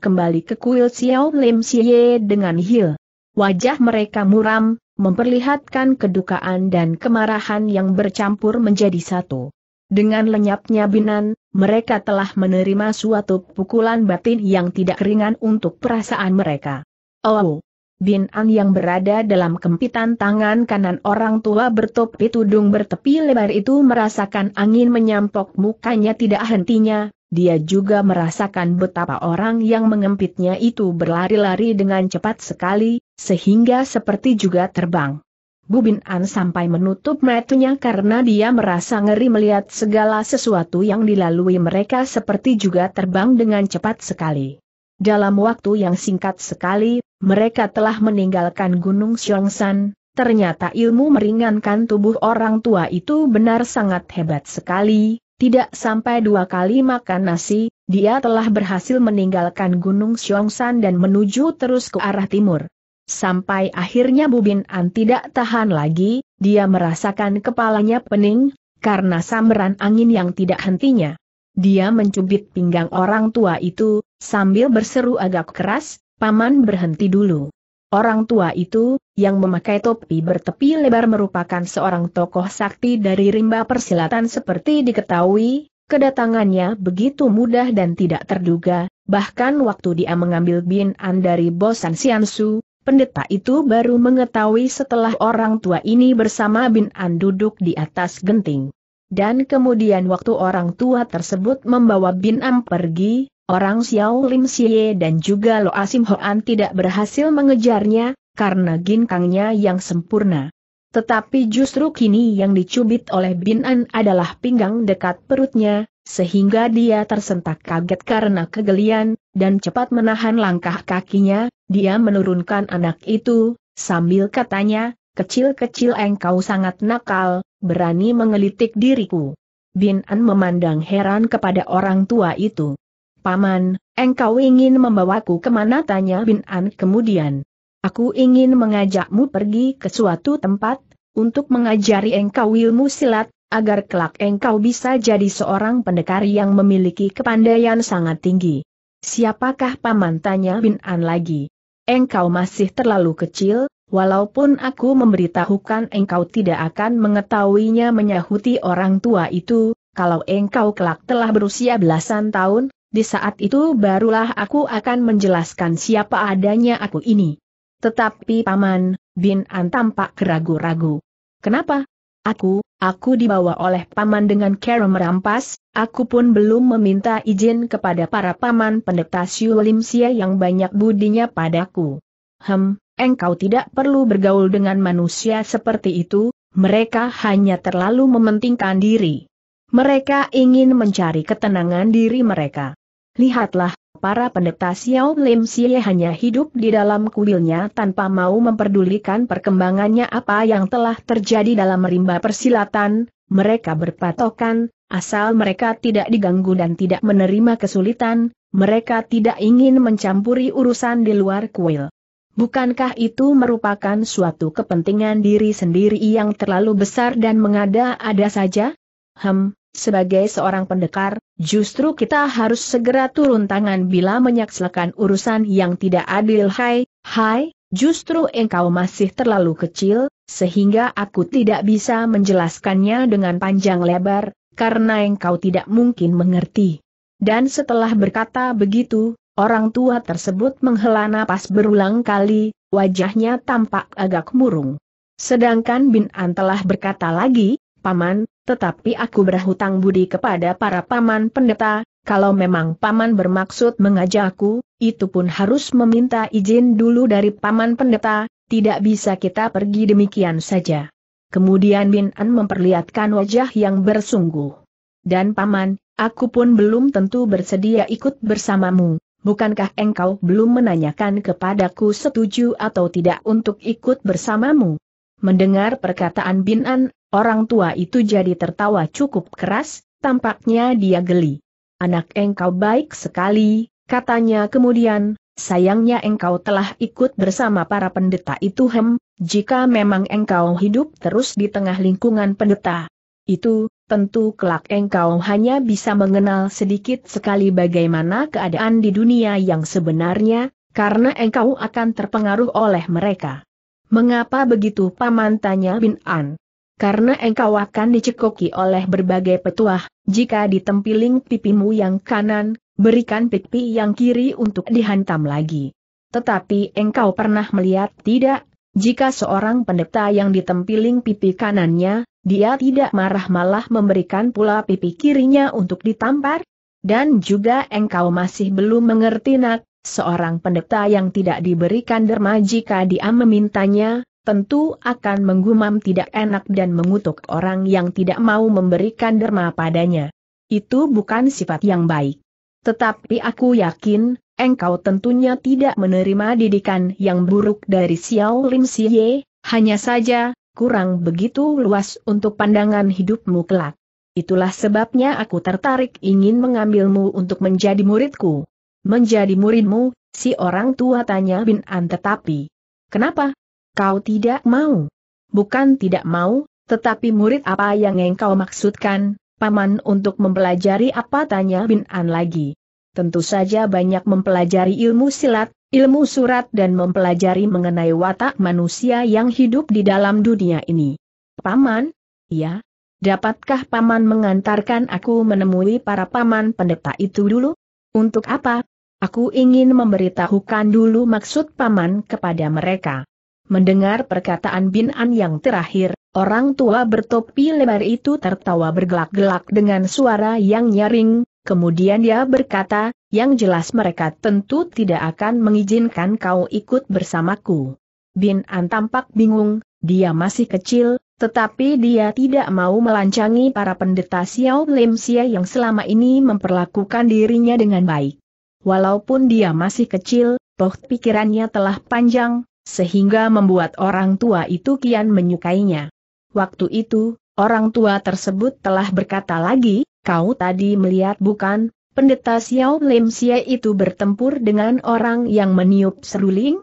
kembali ke kuil Xiao Lim Xie dengan hil. Wajah mereka muram, memperlihatkan kedukaan dan kemarahan yang bercampur menjadi satu. Dengan lenyapnya Binan, mereka telah menerima suatu pukulan batin yang tidak ringan untuk perasaan mereka. Oh, Bin An yang berada dalam kempitan tangan kanan orang tua bertopi tudung bertepi lebar itu merasakan angin menyampok mukanya tidak hentinya, dia juga merasakan betapa orang yang mengempitnya itu berlari-lari dengan cepat sekali, sehingga seperti juga terbang. Bu Bin An sampai menutup matanya karena dia merasa ngeri melihat segala sesuatu yang dilalui mereka seperti juga terbang dengan cepat sekali. Dalam waktu yang singkat sekali, mereka telah meninggalkan Gunung Xiongsan, ternyata ilmu meringankan tubuh orang tua itu benar sangat hebat sekali, tidak sampai dua kali makan nasi, dia telah berhasil meninggalkan Gunung Xiongsan dan menuju terus ke arah timur. Sampai akhirnya Bubin An tidak tahan lagi, dia merasakan kepalanya pening, karena sambaran angin yang tidak hentinya. Dia mencubit pinggang orang tua itu, Sambil berseru agak keras, Paman berhenti dulu. Orang tua itu, yang memakai topi bertepi lebar merupakan seorang tokoh sakti dari rimba persilatan seperti diketahui, kedatangannya begitu mudah dan tidak terduga, bahkan waktu dia mengambil bin'an dari Bosan Siansu, pendeta itu baru mengetahui setelah orang tua ini bersama bin'an duduk di atas genting. Dan kemudian waktu orang tua tersebut membawa bin'an pergi, Orang Xiao Lim Xie dan juga Lo Asim Hoan tidak berhasil mengejarnya, karena ginkangnya yang sempurna. Tetapi justru kini yang dicubit oleh Bin An adalah pinggang dekat perutnya, sehingga dia tersentak kaget karena kegelian, dan cepat menahan langkah kakinya, dia menurunkan anak itu, sambil katanya, kecil-kecil engkau sangat nakal, berani mengelitik diriku. Bin An memandang heran kepada orang tua itu. Paman, engkau ingin membawaku kemana tanya Bin An kemudian. Aku ingin mengajakmu pergi ke suatu tempat, untuk mengajari engkau ilmu silat, agar kelak engkau bisa jadi seorang pendekar yang memiliki kepandaian sangat tinggi. Siapakah paman tanya Bin An lagi? Engkau masih terlalu kecil, walaupun aku memberitahukan engkau tidak akan mengetahuinya menyahuti orang tua itu, kalau engkau kelak telah berusia belasan tahun, di saat itu barulah aku akan menjelaskan siapa adanya aku ini. Tetapi Paman, Bin An tampak ragu-ragu. Kenapa? Aku, aku dibawa oleh Paman dengan cara merampas, aku pun belum meminta izin kepada para Paman pendeta Siu Sia yang banyak budinya padaku. Hem, engkau tidak perlu bergaul dengan manusia seperti itu, mereka hanya terlalu mementingkan diri. Mereka ingin mencari ketenangan diri mereka. Lihatlah, para pendeta Xiao Lim Xie hanya hidup di dalam kuilnya tanpa mau memperdulikan perkembangannya apa yang telah terjadi dalam rimba persilatan, mereka berpatokan, asal mereka tidak diganggu dan tidak menerima kesulitan, mereka tidak ingin mencampuri urusan di luar kuil. Bukankah itu merupakan suatu kepentingan diri sendiri yang terlalu besar dan mengada-ada saja? Hem, sebagai seorang pendekar, justru kita harus segera turun tangan bila menyaksikan urusan yang tidak adil hai, hai, justru engkau masih terlalu kecil, sehingga aku tidak bisa menjelaskannya dengan panjang lebar, karena engkau tidak mungkin mengerti. Dan setelah berkata begitu, orang tua tersebut menghela napas berulang kali, wajahnya tampak agak murung. Sedangkan Bin An telah berkata lagi, Paman, tetapi aku berhutang budi kepada para paman pendeta, kalau memang paman bermaksud mengajakku, itu pun harus meminta izin dulu dari paman pendeta, tidak bisa kita pergi demikian saja. Kemudian Bin An memperlihatkan wajah yang bersungguh. Dan paman, aku pun belum tentu bersedia ikut bersamamu, bukankah engkau belum menanyakan kepadaku setuju atau tidak untuk ikut bersamamu? Mendengar perkataan Bin An, Orang tua itu jadi tertawa cukup keras, tampaknya dia geli. Anak engkau baik sekali, katanya kemudian, sayangnya engkau telah ikut bersama para pendeta itu hem, jika memang engkau hidup terus di tengah lingkungan pendeta. Itu, tentu kelak engkau hanya bisa mengenal sedikit sekali bagaimana keadaan di dunia yang sebenarnya, karena engkau akan terpengaruh oleh mereka. Mengapa begitu paman tanya Bin An? karena engkau akan dicekoki oleh berbagai petuah, jika ditempiling pipimu yang kanan, berikan pipi yang kiri untuk dihantam lagi. Tetapi engkau pernah melihat tidak, jika seorang pendeta yang ditempiling pipi kanannya, dia tidak marah malah memberikan pula pipi kirinya untuk ditampar? Dan juga engkau masih belum mengerti nak, seorang pendeta yang tidak diberikan derma jika dia memintanya, tentu akan menggumam tidak enak dan mengutuk orang yang tidak mau memberikan derma padanya. Itu bukan sifat yang baik. Tetapi aku yakin, engkau tentunya tidak menerima didikan yang buruk dari Xiao Lim Siye, hanya saja, kurang begitu luas untuk pandangan hidupmu kelak. Itulah sebabnya aku tertarik ingin mengambilmu untuk menjadi muridku. Menjadi muridmu, si orang tua tanya Bin An tetapi. Kenapa? kau tidak mau. Bukan tidak mau, tetapi murid apa yang engkau maksudkan, paman untuk mempelajari apa tanya Bin An lagi. Tentu saja banyak mempelajari ilmu silat, ilmu surat dan mempelajari mengenai watak manusia yang hidup di dalam dunia ini. Paman? Ya. Dapatkah paman mengantarkan aku menemui para paman pendeta itu dulu? Untuk apa? Aku ingin memberitahukan dulu maksud paman kepada mereka. Mendengar perkataan Bin An yang terakhir, orang tua bertopi lebar itu tertawa bergelak-gelak dengan suara yang nyaring, kemudian dia berkata, yang jelas mereka tentu tidak akan mengizinkan kau ikut bersamaku. Bin An tampak bingung, dia masih kecil, tetapi dia tidak mau melancangi para pendeta Xiao Lim Xia yang selama ini memperlakukan dirinya dengan baik. Walaupun dia masih kecil, toh pikirannya telah panjang, sehingga membuat orang tua itu kian menyukainya. Waktu itu, orang tua tersebut telah berkata lagi, kau tadi melihat bukan, pendeta Xiao Lim Xie itu bertempur dengan orang yang meniup seruling?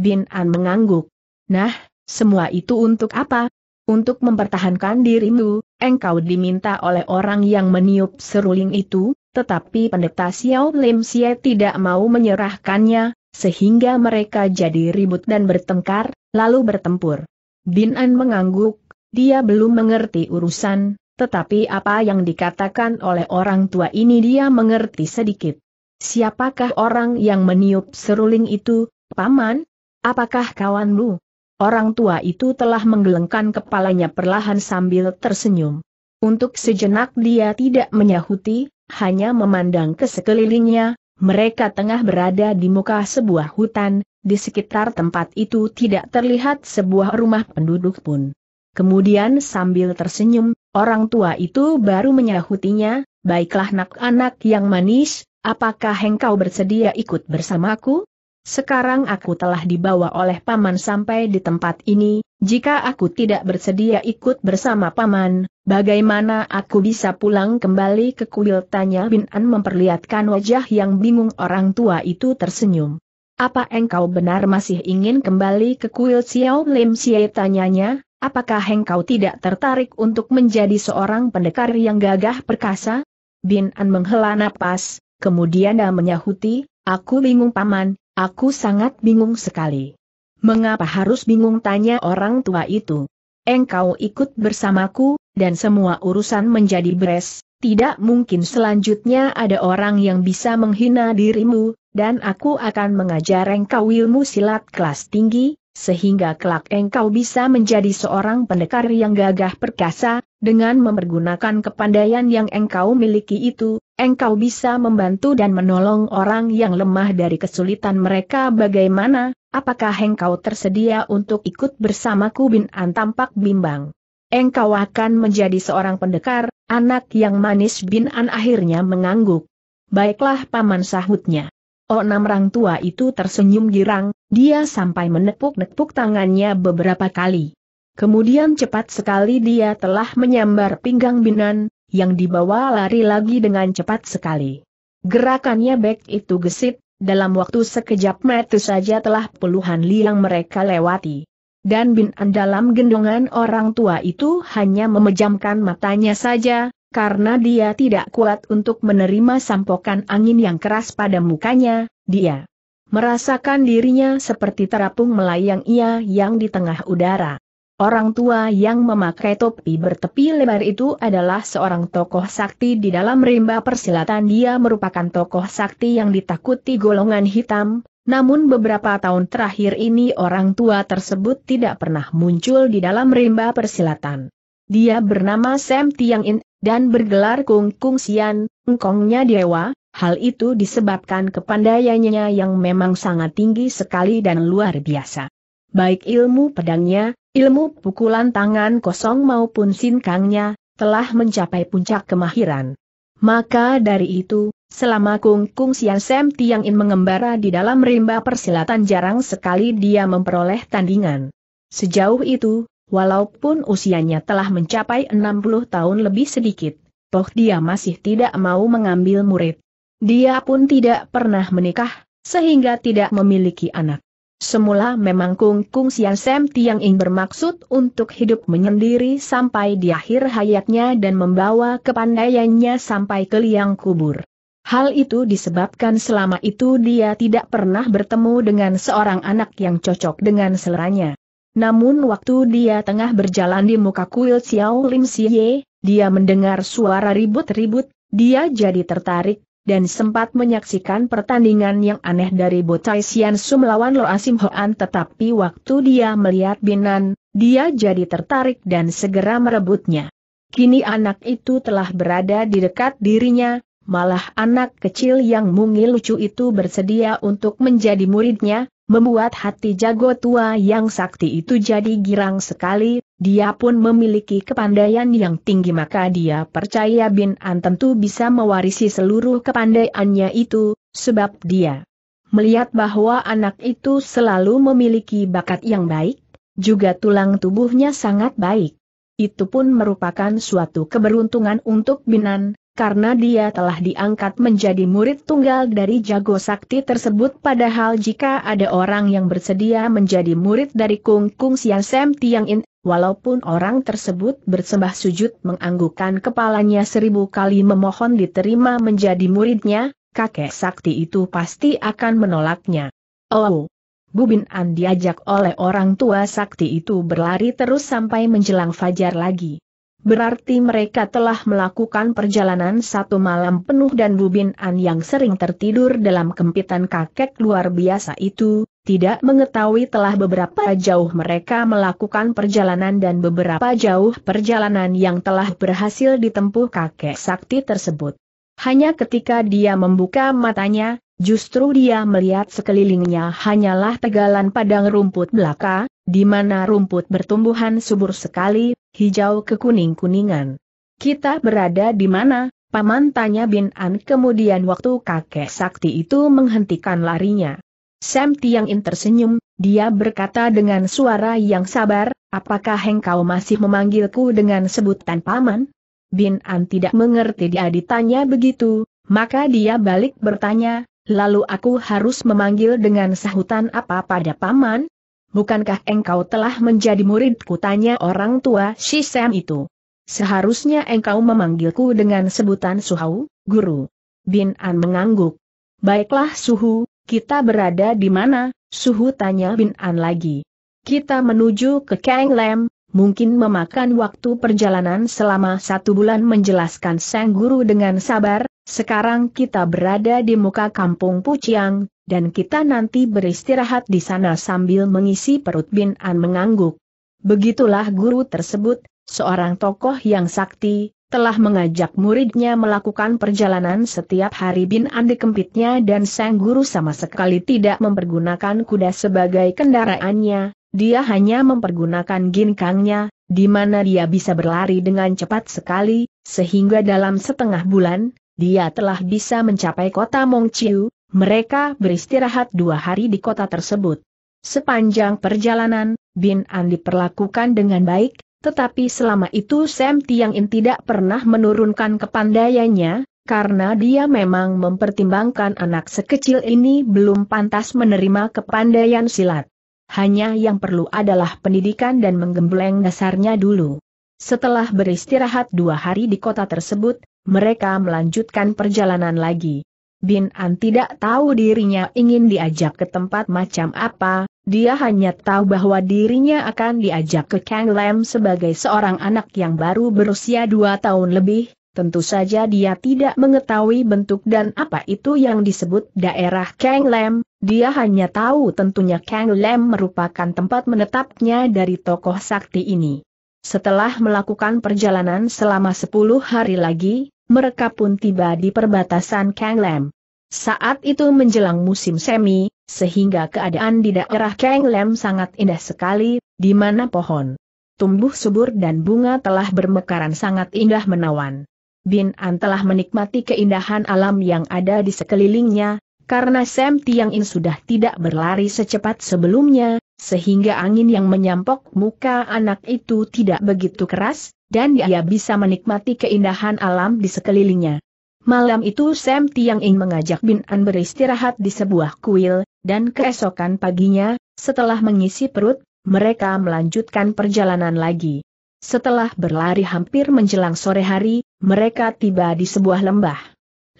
Bin An mengangguk. Nah, semua itu untuk apa? Untuk mempertahankan dirimu, engkau diminta oleh orang yang meniup seruling itu, tetapi pendeta Xiao Lim Xie tidak mau menyerahkannya, sehingga mereka jadi ribut dan bertengkar, lalu bertempur. Bin An mengangguk, dia belum mengerti urusan, tetapi apa yang dikatakan oleh orang tua ini dia mengerti sedikit. Siapakah orang yang meniup seruling itu, Paman? Apakah kawanmu? Orang tua itu telah menggelengkan kepalanya perlahan sambil tersenyum. Untuk sejenak dia tidak menyahuti, hanya memandang ke sekelilingnya, mereka tengah berada di muka sebuah hutan, di sekitar tempat itu tidak terlihat sebuah rumah penduduk pun. Kemudian sambil tersenyum, orang tua itu baru menyahutinya, baiklah nak anak yang manis, apakah engkau bersedia ikut bersamaku? Sekarang aku telah dibawa oleh paman sampai di tempat ini, jika aku tidak bersedia ikut bersama paman, bagaimana aku bisa pulang kembali ke kuil tanya Bin An memperlihatkan wajah yang bingung orang tua itu tersenyum. Apa engkau benar masih ingin kembali ke kuil Xiao Lim Xie tanyanya, apakah engkau tidak tertarik untuk menjadi seorang pendekar yang gagah perkasa? Bin An menghela napas, kemudian dia menyahuti, aku bingung paman, aku sangat bingung sekali. Mengapa harus bingung tanya orang tua itu? Engkau ikut bersamaku, dan semua urusan menjadi beres, tidak mungkin selanjutnya ada orang yang bisa menghina dirimu, dan aku akan mengajar engkau ilmu silat kelas tinggi, sehingga kelak engkau bisa menjadi seorang pendekar yang gagah perkasa, dengan mempergunakan kepandaian yang engkau miliki itu, engkau bisa membantu dan menolong orang yang lemah dari kesulitan mereka bagaimana, apakah engkau tersedia untuk ikut bersamaku Bin An tampak bimbang. Engkau akan menjadi seorang pendekar, anak yang manis Bin An akhirnya mengangguk. Baiklah paman sahutnya. Oh, enam orang tua itu tersenyum girang, dia sampai menepuk-nepuk tangannya beberapa kali. Kemudian cepat sekali dia telah menyambar pinggang Binan, yang dibawa lari lagi dengan cepat sekali. Gerakannya baik itu gesit, dalam waktu sekejap mata saja telah puluhan liang mereka lewati. Dan Binan dalam gendongan orang tua itu hanya memejamkan matanya saja, karena dia tidak kuat untuk menerima sampokan angin yang keras pada mukanya, dia merasakan dirinya seperti terapung melayang ia yang di tengah udara. Orang tua yang memakai topi bertepi lebar itu adalah seorang tokoh sakti di dalam rimba persilatan dia merupakan tokoh sakti yang ditakuti golongan hitam, namun beberapa tahun terakhir ini orang tua tersebut tidak pernah muncul di dalam rimba persilatan. Dia bernama Sam Tiang In, dan bergelar Kung Kung Sian, engkongnya dewa, hal itu disebabkan kepandaiannya yang memang sangat tinggi sekali dan luar biasa baik ilmu pedangnya, ilmu pukulan tangan kosong maupun sinkangnya, telah mencapai puncak kemahiran. Maka dari itu, selama Kung Kung Sian Sem Tiang In mengembara di dalam rimba persilatan jarang sekali dia memperoleh tandingan. Sejauh itu, walaupun usianya telah mencapai 60 tahun lebih sedikit, toh dia masih tidak mau mengambil murid. Dia pun tidak pernah menikah, sehingga tidak memiliki anak. Semula memang Kung Kung Sian Sem Tiang Ing bermaksud untuk hidup menyendiri sampai di akhir hayatnya dan membawa kepandaiannya sampai ke liang kubur. Hal itu disebabkan selama itu dia tidak pernah bertemu dengan seorang anak yang cocok dengan seleranya. Namun waktu dia tengah berjalan di muka kuil Xiao Lim Siye, dia mendengar suara ribut-ribut, dia jadi tertarik, dan sempat menyaksikan pertandingan yang aneh dari Botai Sian Su melawan Lo Asim Hoan tetapi waktu dia melihat Binan, dia jadi tertarik dan segera merebutnya. Kini anak itu telah berada di dekat dirinya, malah anak kecil yang mungil lucu itu bersedia untuk menjadi muridnya, membuat hati jago tua yang sakti itu jadi girang sekali, dia pun memiliki kepandaian yang tinggi maka dia percaya Bin An tentu bisa mewarisi seluruh kepandaiannya itu, sebab dia melihat bahwa anak itu selalu memiliki bakat yang baik, juga tulang tubuhnya sangat baik. Itu pun merupakan suatu keberuntungan untuk Binan, karena dia telah diangkat menjadi murid tunggal dari jago sakti tersebut padahal jika ada orang yang bersedia menjadi murid dari Kung Kung Sian Sam Tiang In, walaupun orang tersebut bersembah sujud menganggukkan kepalanya seribu kali memohon diterima menjadi muridnya, kakek sakti itu pasti akan menolaknya. Oh, Bubin An diajak oleh orang tua sakti itu berlari terus sampai menjelang fajar lagi. Berarti mereka telah melakukan perjalanan satu malam penuh dan Bubin An yang sering tertidur dalam kempitan kakek luar biasa itu, tidak mengetahui telah beberapa jauh mereka melakukan perjalanan dan beberapa jauh perjalanan yang telah berhasil ditempuh kakek sakti tersebut. Hanya ketika dia membuka matanya, Justru dia melihat sekelilingnya hanyalah tegalan padang rumput belaka, di mana rumput bertumbuhan subur sekali, hijau kekuning-kuningan. Kita berada di mana? Paman tanya Bin An kemudian waktu kakek sakti itu menghentikan larinya. Sam Tiang In tersenyum, dia berkata dengan suara yang sabar, apakah engkau masih memanggilku dengan sebutan paman? Bin An tidak mengerti dia ditanya begitu, maka dia balik bertanya, Lalu aku harus memanggil dengan sahutan apa pada paman? Bukankah engkau telah menjadi muridku tanya orang tua si Sam itu? Seharusnya engkau memanggilku dengan sebutan Suhau, guru. Bin An mengangguk. Baiklah Suhu, kita berada di mana? Suhu tanya Bin An lagi. Kita menuju ke Kang Lam, mungkin memakan waktu perjalanan selama satu bulan menjelaskan sang guru dengan sabar, sekarang kita berada di muka kampung Puciang, dan kita nanti beristirahat di sana sambil mengisi perut Bin An mengangguk. Begitulah guru tersebut, seorang tokoh yang sakti, telah mengajak muridnya melakukan perjalanan setiap hari bin An kempitnya dan sang guru sama sekali tidak mempergunakan kuda sebagai kendaraannya, dia hanya mempergunakan ginkangnya, di mana dia bisa berlari dengan cepat sekali, sehingga dalam setengah bulan, dia telah bisa mencapai kota Mongciu, mereka beristirahat dua hari di kota tersebut. Sepanjang perjalanan, Bin An diperlakukan dengan baik, tetapi selama itu Sam Tiang In tidak pernah menurunkan kepandaiannya, karena dia memang mempertimbangkan anak sekecil ini belum pantas menerima kepandaian silat. Hanya yang perlu adalah pendidikan dan menggembleng dasarnya dulu. Setelah beristirahat dua hari di kota tersebut, mereka melanjutkan perjalanan lagi. Bin An tidak tahu dirinya ingin diajak ke tempat macam apa, dia hanya tahu bahwa dirinya akan diajak ke Kang Lam sebagai seorang anak yang baru berusia dua tahun lebih, tentu saja dia tidak mengetahui bentuk dan apa itu yang disebut daerah Kang Lam, dia hanya tahu tentunya Kang Lam merupakan tempat menetapnya dari tokoh sakti ini. Setelah melakukan perjalanan selama sepuluh hari lagi, mereka pun tiba di perbatasan Kanglem. Saat itu menjelang musim semi, sehingga keadaan di daerah Kanglem sangat indah sekali, di mana pohon tumbuh subur dan bunga telah bermekaran sangat indah menawan. Bin An telah menikmati keindahan alam yang ada di sekelilingnya, karena Sam Tiang In sudah tidak berlari secepat sebelumnya, sehingga angin yang menyampok muka anak itu tidak begitu keras, dan dia bisa menikmati keindahan alam di sekelilingnya. Malam itu Sam Tiang Ing mengajak Bin An beristirahat di sebuah kuil, dan keesokan paginya, setelah mengisi perut, mereka melanjutkan perjalanan lagi. Setelah berlari hampir menjelang sore hari, mereka tiba di sebuah lembah.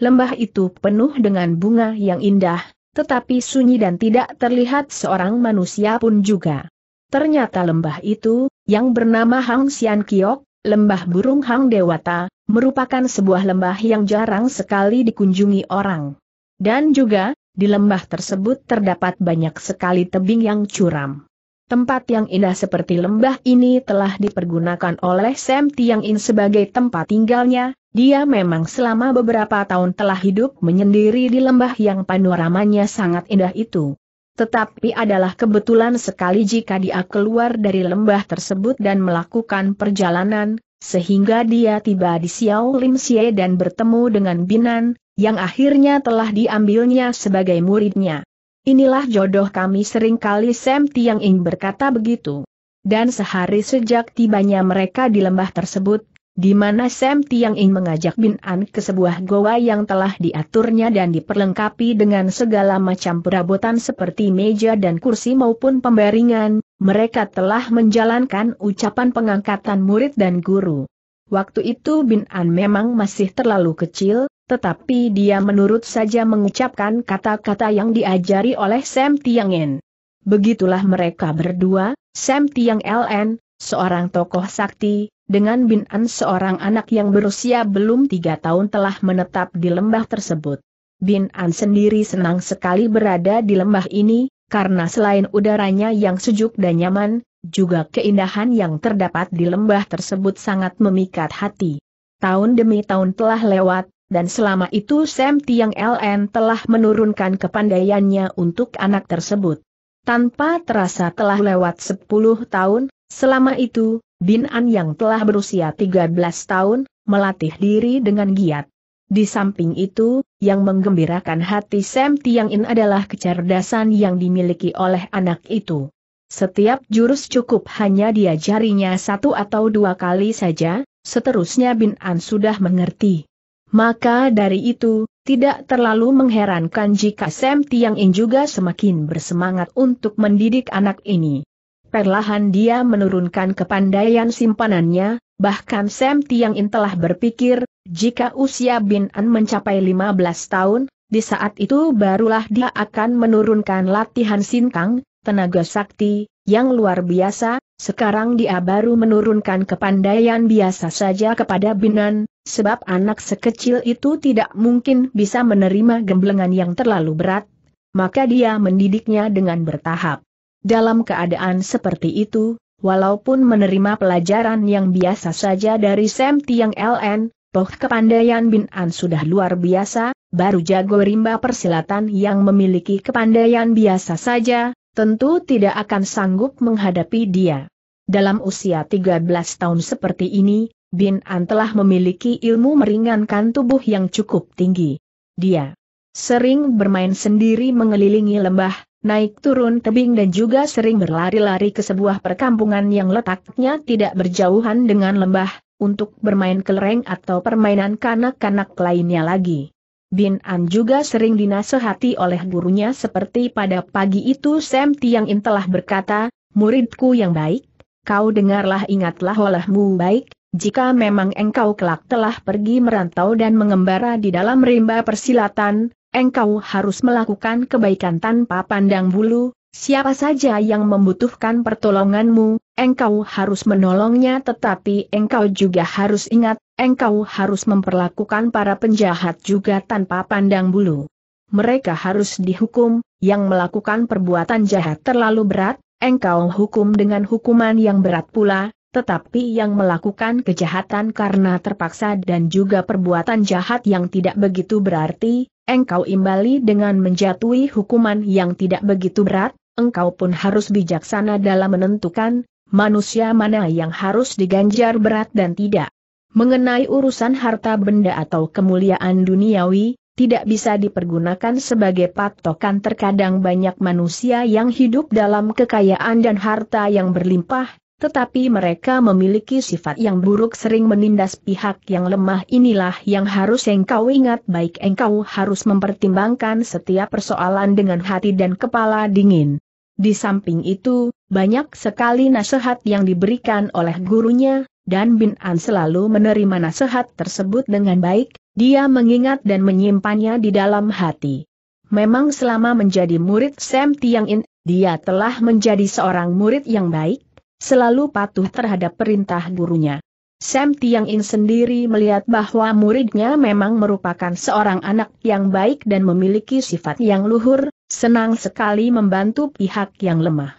Lembah itu penuh dengan bunga yang indah, tetapi sunyi dan tidak terlihat seorang manusia pun juga. Ternyata lembah itu, yang bernama Hang Sian Kiok, lembah burung Hang Dewata, merupakan sebuah lembah yang jarang sekali dikunjungi orang. Dan juga, di lembah tersebut terdapat banyak sekali tebing yang curam. Tempat yang indah seperti lembah ini telah dipergunakan oleh Sam Tiang In sebagai tempat tinggalnya, dia memang selama beberapa tahun telah hidup menyendiri di lembah yang panoramanya sangat indah itu. Tetapi adalah kebetulan sekali jika dia keluar dari lembah tersebut dan melakukan perjalanan, sehingga dia tiba di Xiao Lim Xie dan bertemu dengan Binan, yang akhirnya telah diambilnya sebagai muridnya. Inilah jodoh kami seringkali Sam Tiang Ing berkata begitu. Dan sehari sejak tibanya mereka di lembah tersebut, di mana Sam Tiang Ing mengajak Bin An ke sebuah goa yang telah diaturnya dan diperlengkapi dengan segala macam perabotan seperti meja dan kursi maupun pembaringan, mereka telah menjalankan ucapan pengangkatan murid dan guru. Waktu itu Bin An memang masih terlalu kecil, tetapi dia menurut saja mengucapkan kata-kata yang diajari oleh Sam En. Begitulah mereka berdua, Sam Tiang LN, seorang tokoh sakti, dengan Bin An seorang anak yang berusia belum tiga tahun telah menetap di lembah tersebut. Bin An sendiri senang sekali berada di lembah ini, karena selain udaranya yang sejuk dan nyaman, juga keindahan yang terdapat di lembah tersebut sangat memikat hati. Tahun demi tahun telah lewat, dan selama itu Sam Tiang LN telah menurunkan kepandaiannya untuk anak tersebut. Tanpa terasa telah lewat 10 tahun, selama itu, Bin An yang telah berusia 13 tahun, melatih diri dengan giat. Di samping itu, yang menggembirakan hati Sam Tiang In adalah kecerdasan yang dimiliki oleh anak itu. Setiap jurus cukup hanya diajarinya satu atau dua kali saja, seterusnya Bin An sudah mengerti. Maka dari itu, tidak terlalu mengherankan jika Sam Tiang In juga semakin bersemangat untuk mendidik anak ini. Perlahan dia menurunkan kepandaian simpanannya, bahkan Sam Tiang In telah berpikir, jika usia Bin An mencapai 15 tahun, di saat itu barulah dia akan menurunkan latihan sinkang, tenaga sakti, yang luar biasa, sekarang dia baru menurunkan kepandaian biasa saja kepada Binan, sebab anak sekecil itu tidak mungkin bisa menerima gemblengan yang terlalu berat, maka dia mendidiknya dengan bertahap. Dalam keadaan seperti itu, walaupun menerima pelajaran yang biasa saja dari Sam Tiang LN, toh kepandaian Binan sudah luar biasa, baru jago rimba persilatan yang memiliki kepandaian biasa saja, tentu tidak akan sanggup menghadapi dia. Dalam usia 13 tahun seperti ini, Bin An telah memiliki ilmu meringankan tubuh yang cukup tinggi. Dia sering bermain sendiri mengelilingi lembah, naik turun tebing dan juga sering berlari-lari ke sebuah perkampungan yang letaknya tidak berjauhan dengan lembah, untuk bermain kelereng atau permainan kanak-kanak lainnya lagi. Bin An juga sering dinasehati oleh gurunya seperti pada pagi itu Sam Tiang In telah berkata, muridku yang baik, kau dengarlah ingatlah olehmu baik, jika memang engkau kelak telah pergi merantau dan mengembara di dalam rimba persilatan, engkau harus melakukan kebaikan tanpa pandang bulu, siapa saja yang membutuhkan pertolonganmu, engkau harus menolongnya tetapi engkau juga harus ingat, engkau harus memperlakukan para penjahat juga tanpa pandang bulu. Mereka harus dihukum, yang melakukan perbuatan jahat terlalu berat, engkau hukum dengan hukuman yang berat pula, tetapi yang melakukan kejahatan karena terpaksa dan juga perbuatan jahat yang tidak begitu berarti, engkau imbali dengan menjatuhi hukuman yang tidak begitu berat, engkau pun harus bijaksana dalam menentukan, manusia mana yang harus diganjar berat dan tidak. Mengenai urusan harta benda atau kemuliaan duniawi, tidak bisa dipergunakan sebagai patokan terkadang banyak manusia yang hidup dalam kekayaan dan harta yang berlimpah, tetapi mereka memiliki sifat yang buruk sering menindas pihak yang lemah inilah yang harus engkau ingat baik engkau harus mempertimbangkan setiap persoalan dengan hati dan kepala dingin. Di samping itu, banyak sekali nasihat yang diberikan oleh gurunya, dan Bin An selalu menerima nasihat tersebut dengan baik, dia mengingat dan menyimpannya di dalam hati. Memang selama menjadi murid Sam Tiang In, dia telah menjadi seorang murid yang baik, selalu patuh terhadap perintah gurunya. Sam Tiang In sendiri melihat bahwa muridnya memang merupakan seorang anak yang baik dan memiliki sifat yang luhur, senang sekali membantu pihak yang lemah.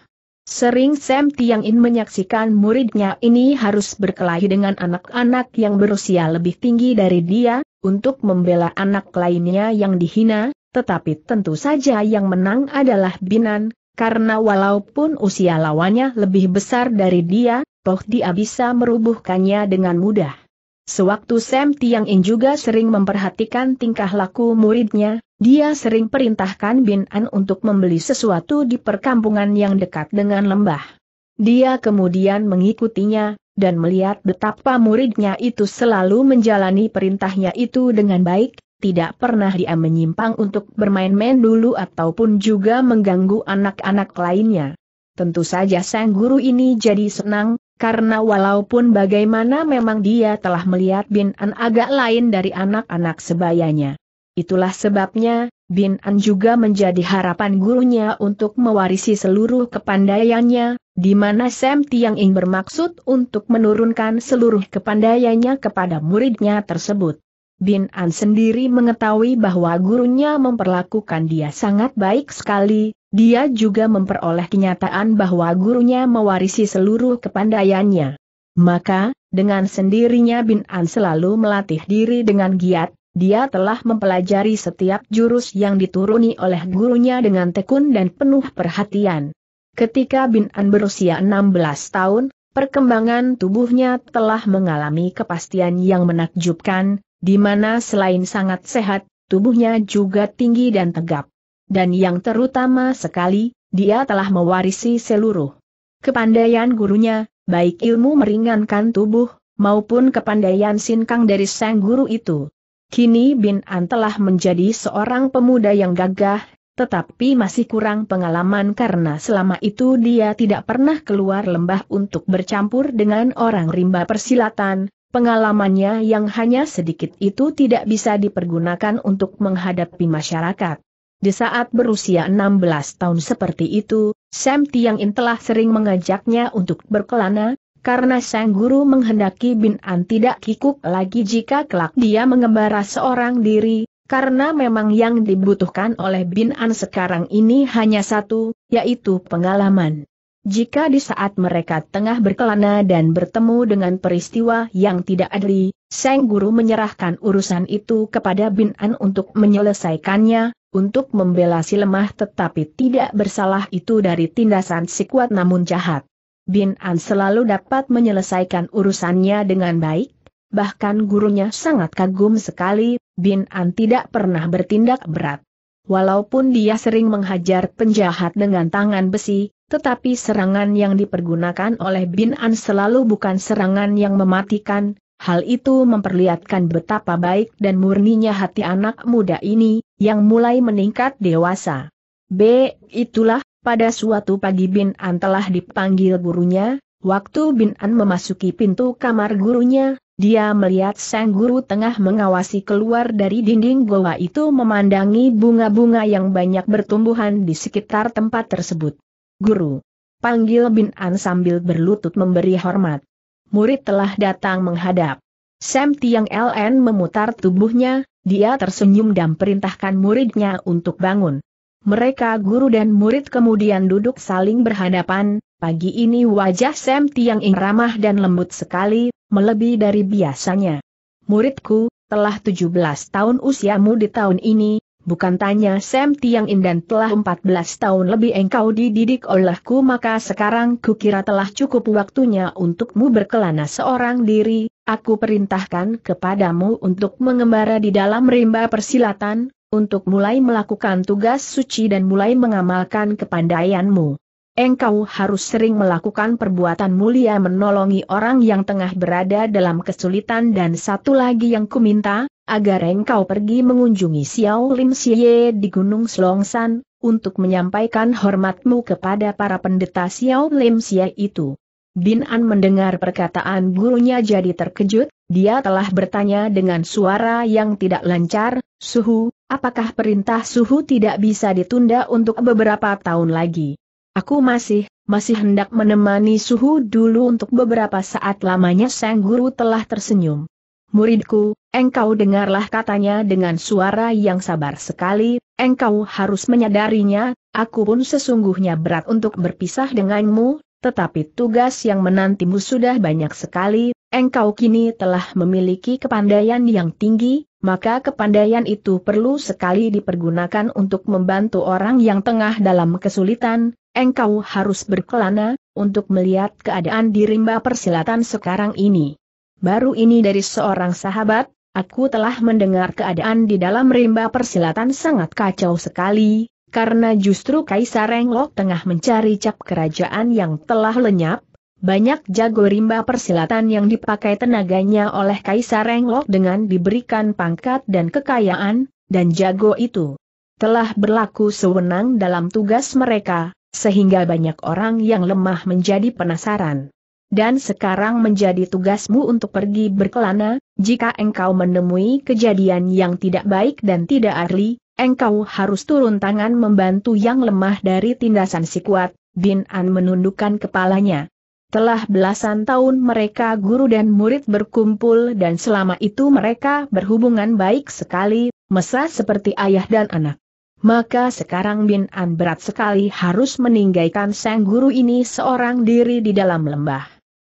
Sering Sam Tiang In menyaksikan muridnya ini harus berkelahi dengan anak-anak yang berusia lebih tinggi dari dia, untuk membela anak lainnya yang dihina, tetapi tentu saja yang menang adalah Binan, karena walaupun usia lawannya lebih besar dari dia, toh dia bisa merubuhkannya dengan mudah. Sewaktu Sam Tiang In juga sering memperhatikan tingkah laku muridnya, dia sering perintahkan Bin An untuk membeli sesuatu di perkampungan yang dekat dengan lembah. Dia kemudian mengikutinya, dan melihat betapa muridnya itu selalu menjalani perintahnya itu dengan baik, tidak pernah dia menyimpang untuk bermain-main dulu ataupun juga mengganggu anak-anak lainnya. Tentu saja sang guru ini jadi senang, karena walaupun bagaimana memang dia telah melihat Bin An agak lain dari anak-anak sebayanya. Itulah sebabnya, Bin An juga menjadi harapan gurunya untuk mewarisi seluruh kepandaiannya, di mana Sam Tiang Ing bermaksud untuk menurunkan seluruh kepandaiannya kepada muridnya tersebut. Bin An sendiri mengetahui bahwa gurunya memperlakukan dia sangat baik sekali, dia juga memperoleh kenyataan bahwa gurunya mewarisi seluruh kepandaiannya. Maka, dengan sendirinya Bin An selalu melatih diri dengan giat, dia telah mempelajari setiap jurus yang dituruni oleh gurunya dengan tekun dan penuh perhatian. Ketika Bin An berusia 16 tahun, perkembangan tubuhnya telah mengalami kepastian yang menakjubkan, di mana selain sangat sehat, tubuhnya juga tinggi dan tegap. Dan yang terutama sekali, dia telah mewarisi seluruh kepandaian gurunya, baik ilmu meringankan tubuh, maupun kepandaian sinkang dari sang guru itu. Kini Bin An telah menjadi seorang pemuda yang gagah, tetapi masih kurang pengalaman karena selama itu dia tidak pernah keluar lembah untuk bercampur dengan orang rimba persilatan, pengalamannya yang hanya sedikit itu tidak bisa dipergunakan untuk menghadapi masyarakat. Di saat berusia 16 tahun seperti itu, Sam Tiang In telah sering mengajaknya untuk berkelana, karena sang guru menghendaki Bin An tidak kikuk lagi jika kelak dia mengembara seorang diri, karena memang yang dibutuhkan oleh Bin An sekarang ini hanya satu, yaitu pengalaman. Jika di saat mereka tengah berkelana dan bertemu dengan peristiwa yang tidak adli, Sang Guru menyerahkan urusan itu kepada Bin An untuk menyelesaikannya, untuk membela si lemah tetapi tidak bersalah itu dari tindasan si kuat namun jahat. Bin An selalu dapat menyelesaikan urusannya dengan baik, bahkan gurunya sangat kagum sekali, Bin An tidak pernah bertindak berat. Walaupun dia sering menghajar penjahat dengan tangan besi, tetapi serangan yang dipergunakan oleh Bin An selalu bukan serangan yang mematikan, hal itu memperlihatkan betapa baik dan murninya hati anak muda ini, yang mulai meningkat dewasa. B. Itulah pada suatu pagi Bin An telah dipanggil gurunya, waktu Bin An memasuki pintu kamar gurunya, dia melihat sang guru tengah mengawasi keluar dari dinding goa itu memandangi bunga-bunga yang banyak bertumbuhan di sekitar tempat tersebut. Guru. Panggil Bin An sambil berlutut memberi hormat. Murid telah datang menghadap. Sam Tiang LN memutar tubuhnya, dia tersenyum dan perintahkan muridnya untuk bangun. Mereka guru dan murid kemudian duduk saling berhadapan, pagi ini wajah Sam Tiang Ing ramah dan lembut sekali, melebihi dari biasanya. Muridku, telah 17 tahun usiamu di tahun ini, bukan tanya Sam Tiang Ing dan telah 14 tahun lebih engkau dididik olehku maka sekarang kukira telah cukup waktunya untukmu berkelana seorang diri, aku perintahkan kepadamu untuk mengembara di dalam rimba persilatan, untuk mulai melakukan tugas suci dan mulai mengamalkan kepandaianmu. Engkau harus sering melakukan perbuatan mulia menolongi orang yang tengah berada dalam kesulitan dan satu lagi yang kuminta, agar engkau pergi mengunjungi Xiao Lim Xie di Gunung Selongsan, untuk menyampaikan hormatmu kepada para pendeta Xiao Lim Xie itu. Bin An mendengar perkataan gurunya jadi terkejut, dia telah bertanya dengan suara yang tidak lancar, Suhu, apakah perintah Suhu tidak bisa ditunda untuk beberapa tahun lagi? Aku masih, masih hendak menemani Suhu dulu untuk beberapa saat lamanya Sang Guru telah tersenyum. Muridku, engkau dengarlah katanya dengan suara yang sabar sekali, engkau harus menyadarinya, aku pun sesungguhnya berat untuk berpisah denganmu, tetapi tugas yang menantimu sudah banyak sekali, Engkau kini telah memiliki kepandaian yang tinggi, maka kepandaian itu perlu sekali dipergunakan untuk membantu orang yang tengah dalam kesulitan, engkau harus berkelana, untuk melihat keadaan di rimba persilatan sekarang ini. Baru ini dari seorang sahabat, aku telah mendengar keadaan di dalam rimba persilatan sangat kacau sekali, karena justru Kaisar Renglok tengah mencari cap kerajaan yang telah lenyap, banyak jago rimba persilatan yang dipakai tenaganya oleh Kaisar Renglok dengan diberikan pangkat dan kekayaan, dan jago itu telah berlaku sewenang dalam tugas mereka, sehingga banyak orang yang lemah menjadi penasaran. Dan sekarang menjadi tugasmu untuk pergi berkelana, jika engkau menemui kejadian yang tidak baik dan tidak arli, engkau harus turun tangan membantu yang lemah dari tindasan si kuat, Bin An menundukkan kepalanya. Telah belasan tahun mereka guru dan murid berkumpul dan selama itu mereka berhubungan baik sekali, mesra seperti ayah dan anak. Maka sekarang Bin An berat sekali harus meninggalkan sang guru ini seorang diri di dalam lembah.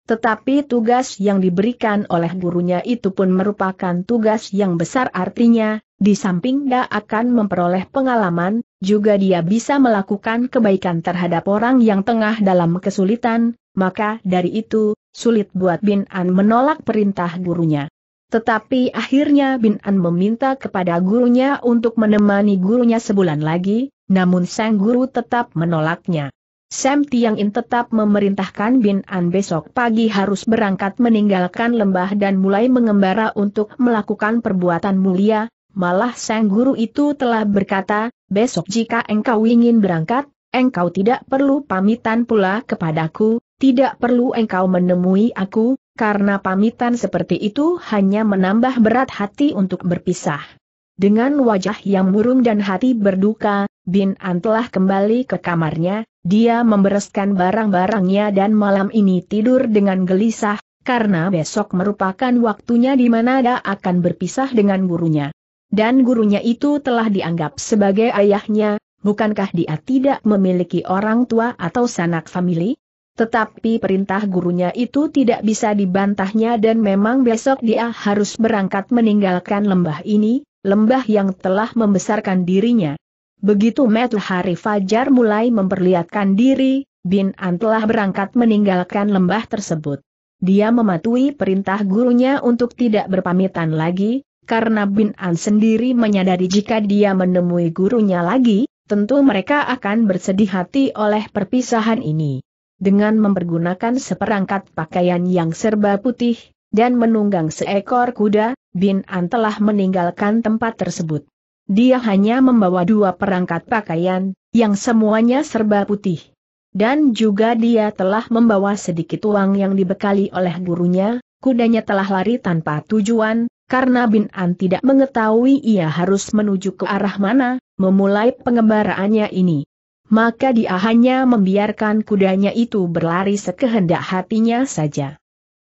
Tetapi tugas yang diberikan oleh gurunya itu pun merupakan tugas yang besar artinya, di samping dia akan memperoleh pengalaman, juga dia bisa melakukan kebaikan terhadap orang yang tengah dalam kesulitan, maka dari itu, sulit buat Bin An menolak perintah gurunya. Tetapi akhirnya Bin An meminta kepada gurunya untuk menemani gurunya sebulan lagi, namun sang guru tetap menolaknya. Sam Tiang In tetap memerintahkan Bin An besok pagi harus berangkat meninggalkan lembah dan mulai mengembara untuk melakukan perbuatan mulia, malah sang guru itu telah berkata, besok jika engkau ingin berangkat, engkau tidak perlu pamitan pula kepadaku, tidak perlu engkau menemui aku, karena pamitan seperti itu hanya menambah berat hati untuk berpisah. Dengan wajah yang murung dan hati berduka, Bin An telah kembali ke kamarnya, dia membereskan barang-barangnya dan malam ini tidur dengan gelisah, karena besok merupakan waktunya di mana dia akan berpisah dengan gurunya. Dan gurunya itu telah dianggap sebagai ayahnya, bukankah dia tidak memiliki orang tua atau sanak famili? Tetapi perintah gurunya itu tidak bisa dibantahnya dan memang besok dia harus berangkat meninggalkan lembah ini, lembah yang telah membesarkan dirinya. Begitu matahari fajar mulai memperlihatkan diri, Bin An telah berangkat meninggalkan lembah tersebut. Dia mematuhi perintah gurunya untuk tidak berpamitan lagi, karena Bin An sendiri menyadari jika dia menemui gurunya lagi, tentu mereka akan bersedih hati oleh perpisahan ini. Dengan mempergunakan seperangkat pakaian yang serba putih, dan menunggang seekor kuda, Bin An telah meninggalkan tempat tersebut. Dia hanya membawa dua perangkat pakaian, yang semuanya serba putih. Dan juga dia telah membawa sedikit uang yang dibekali oleh gurunya, kudanya telah lari tanpa tujuan, karena Bin An tidak mengetahui ia harus menuju ke arah mana, memulai pengembaraannya ini. Maka dia hanya membiarkan kudanya itu berlari sekehendak hatinya saja.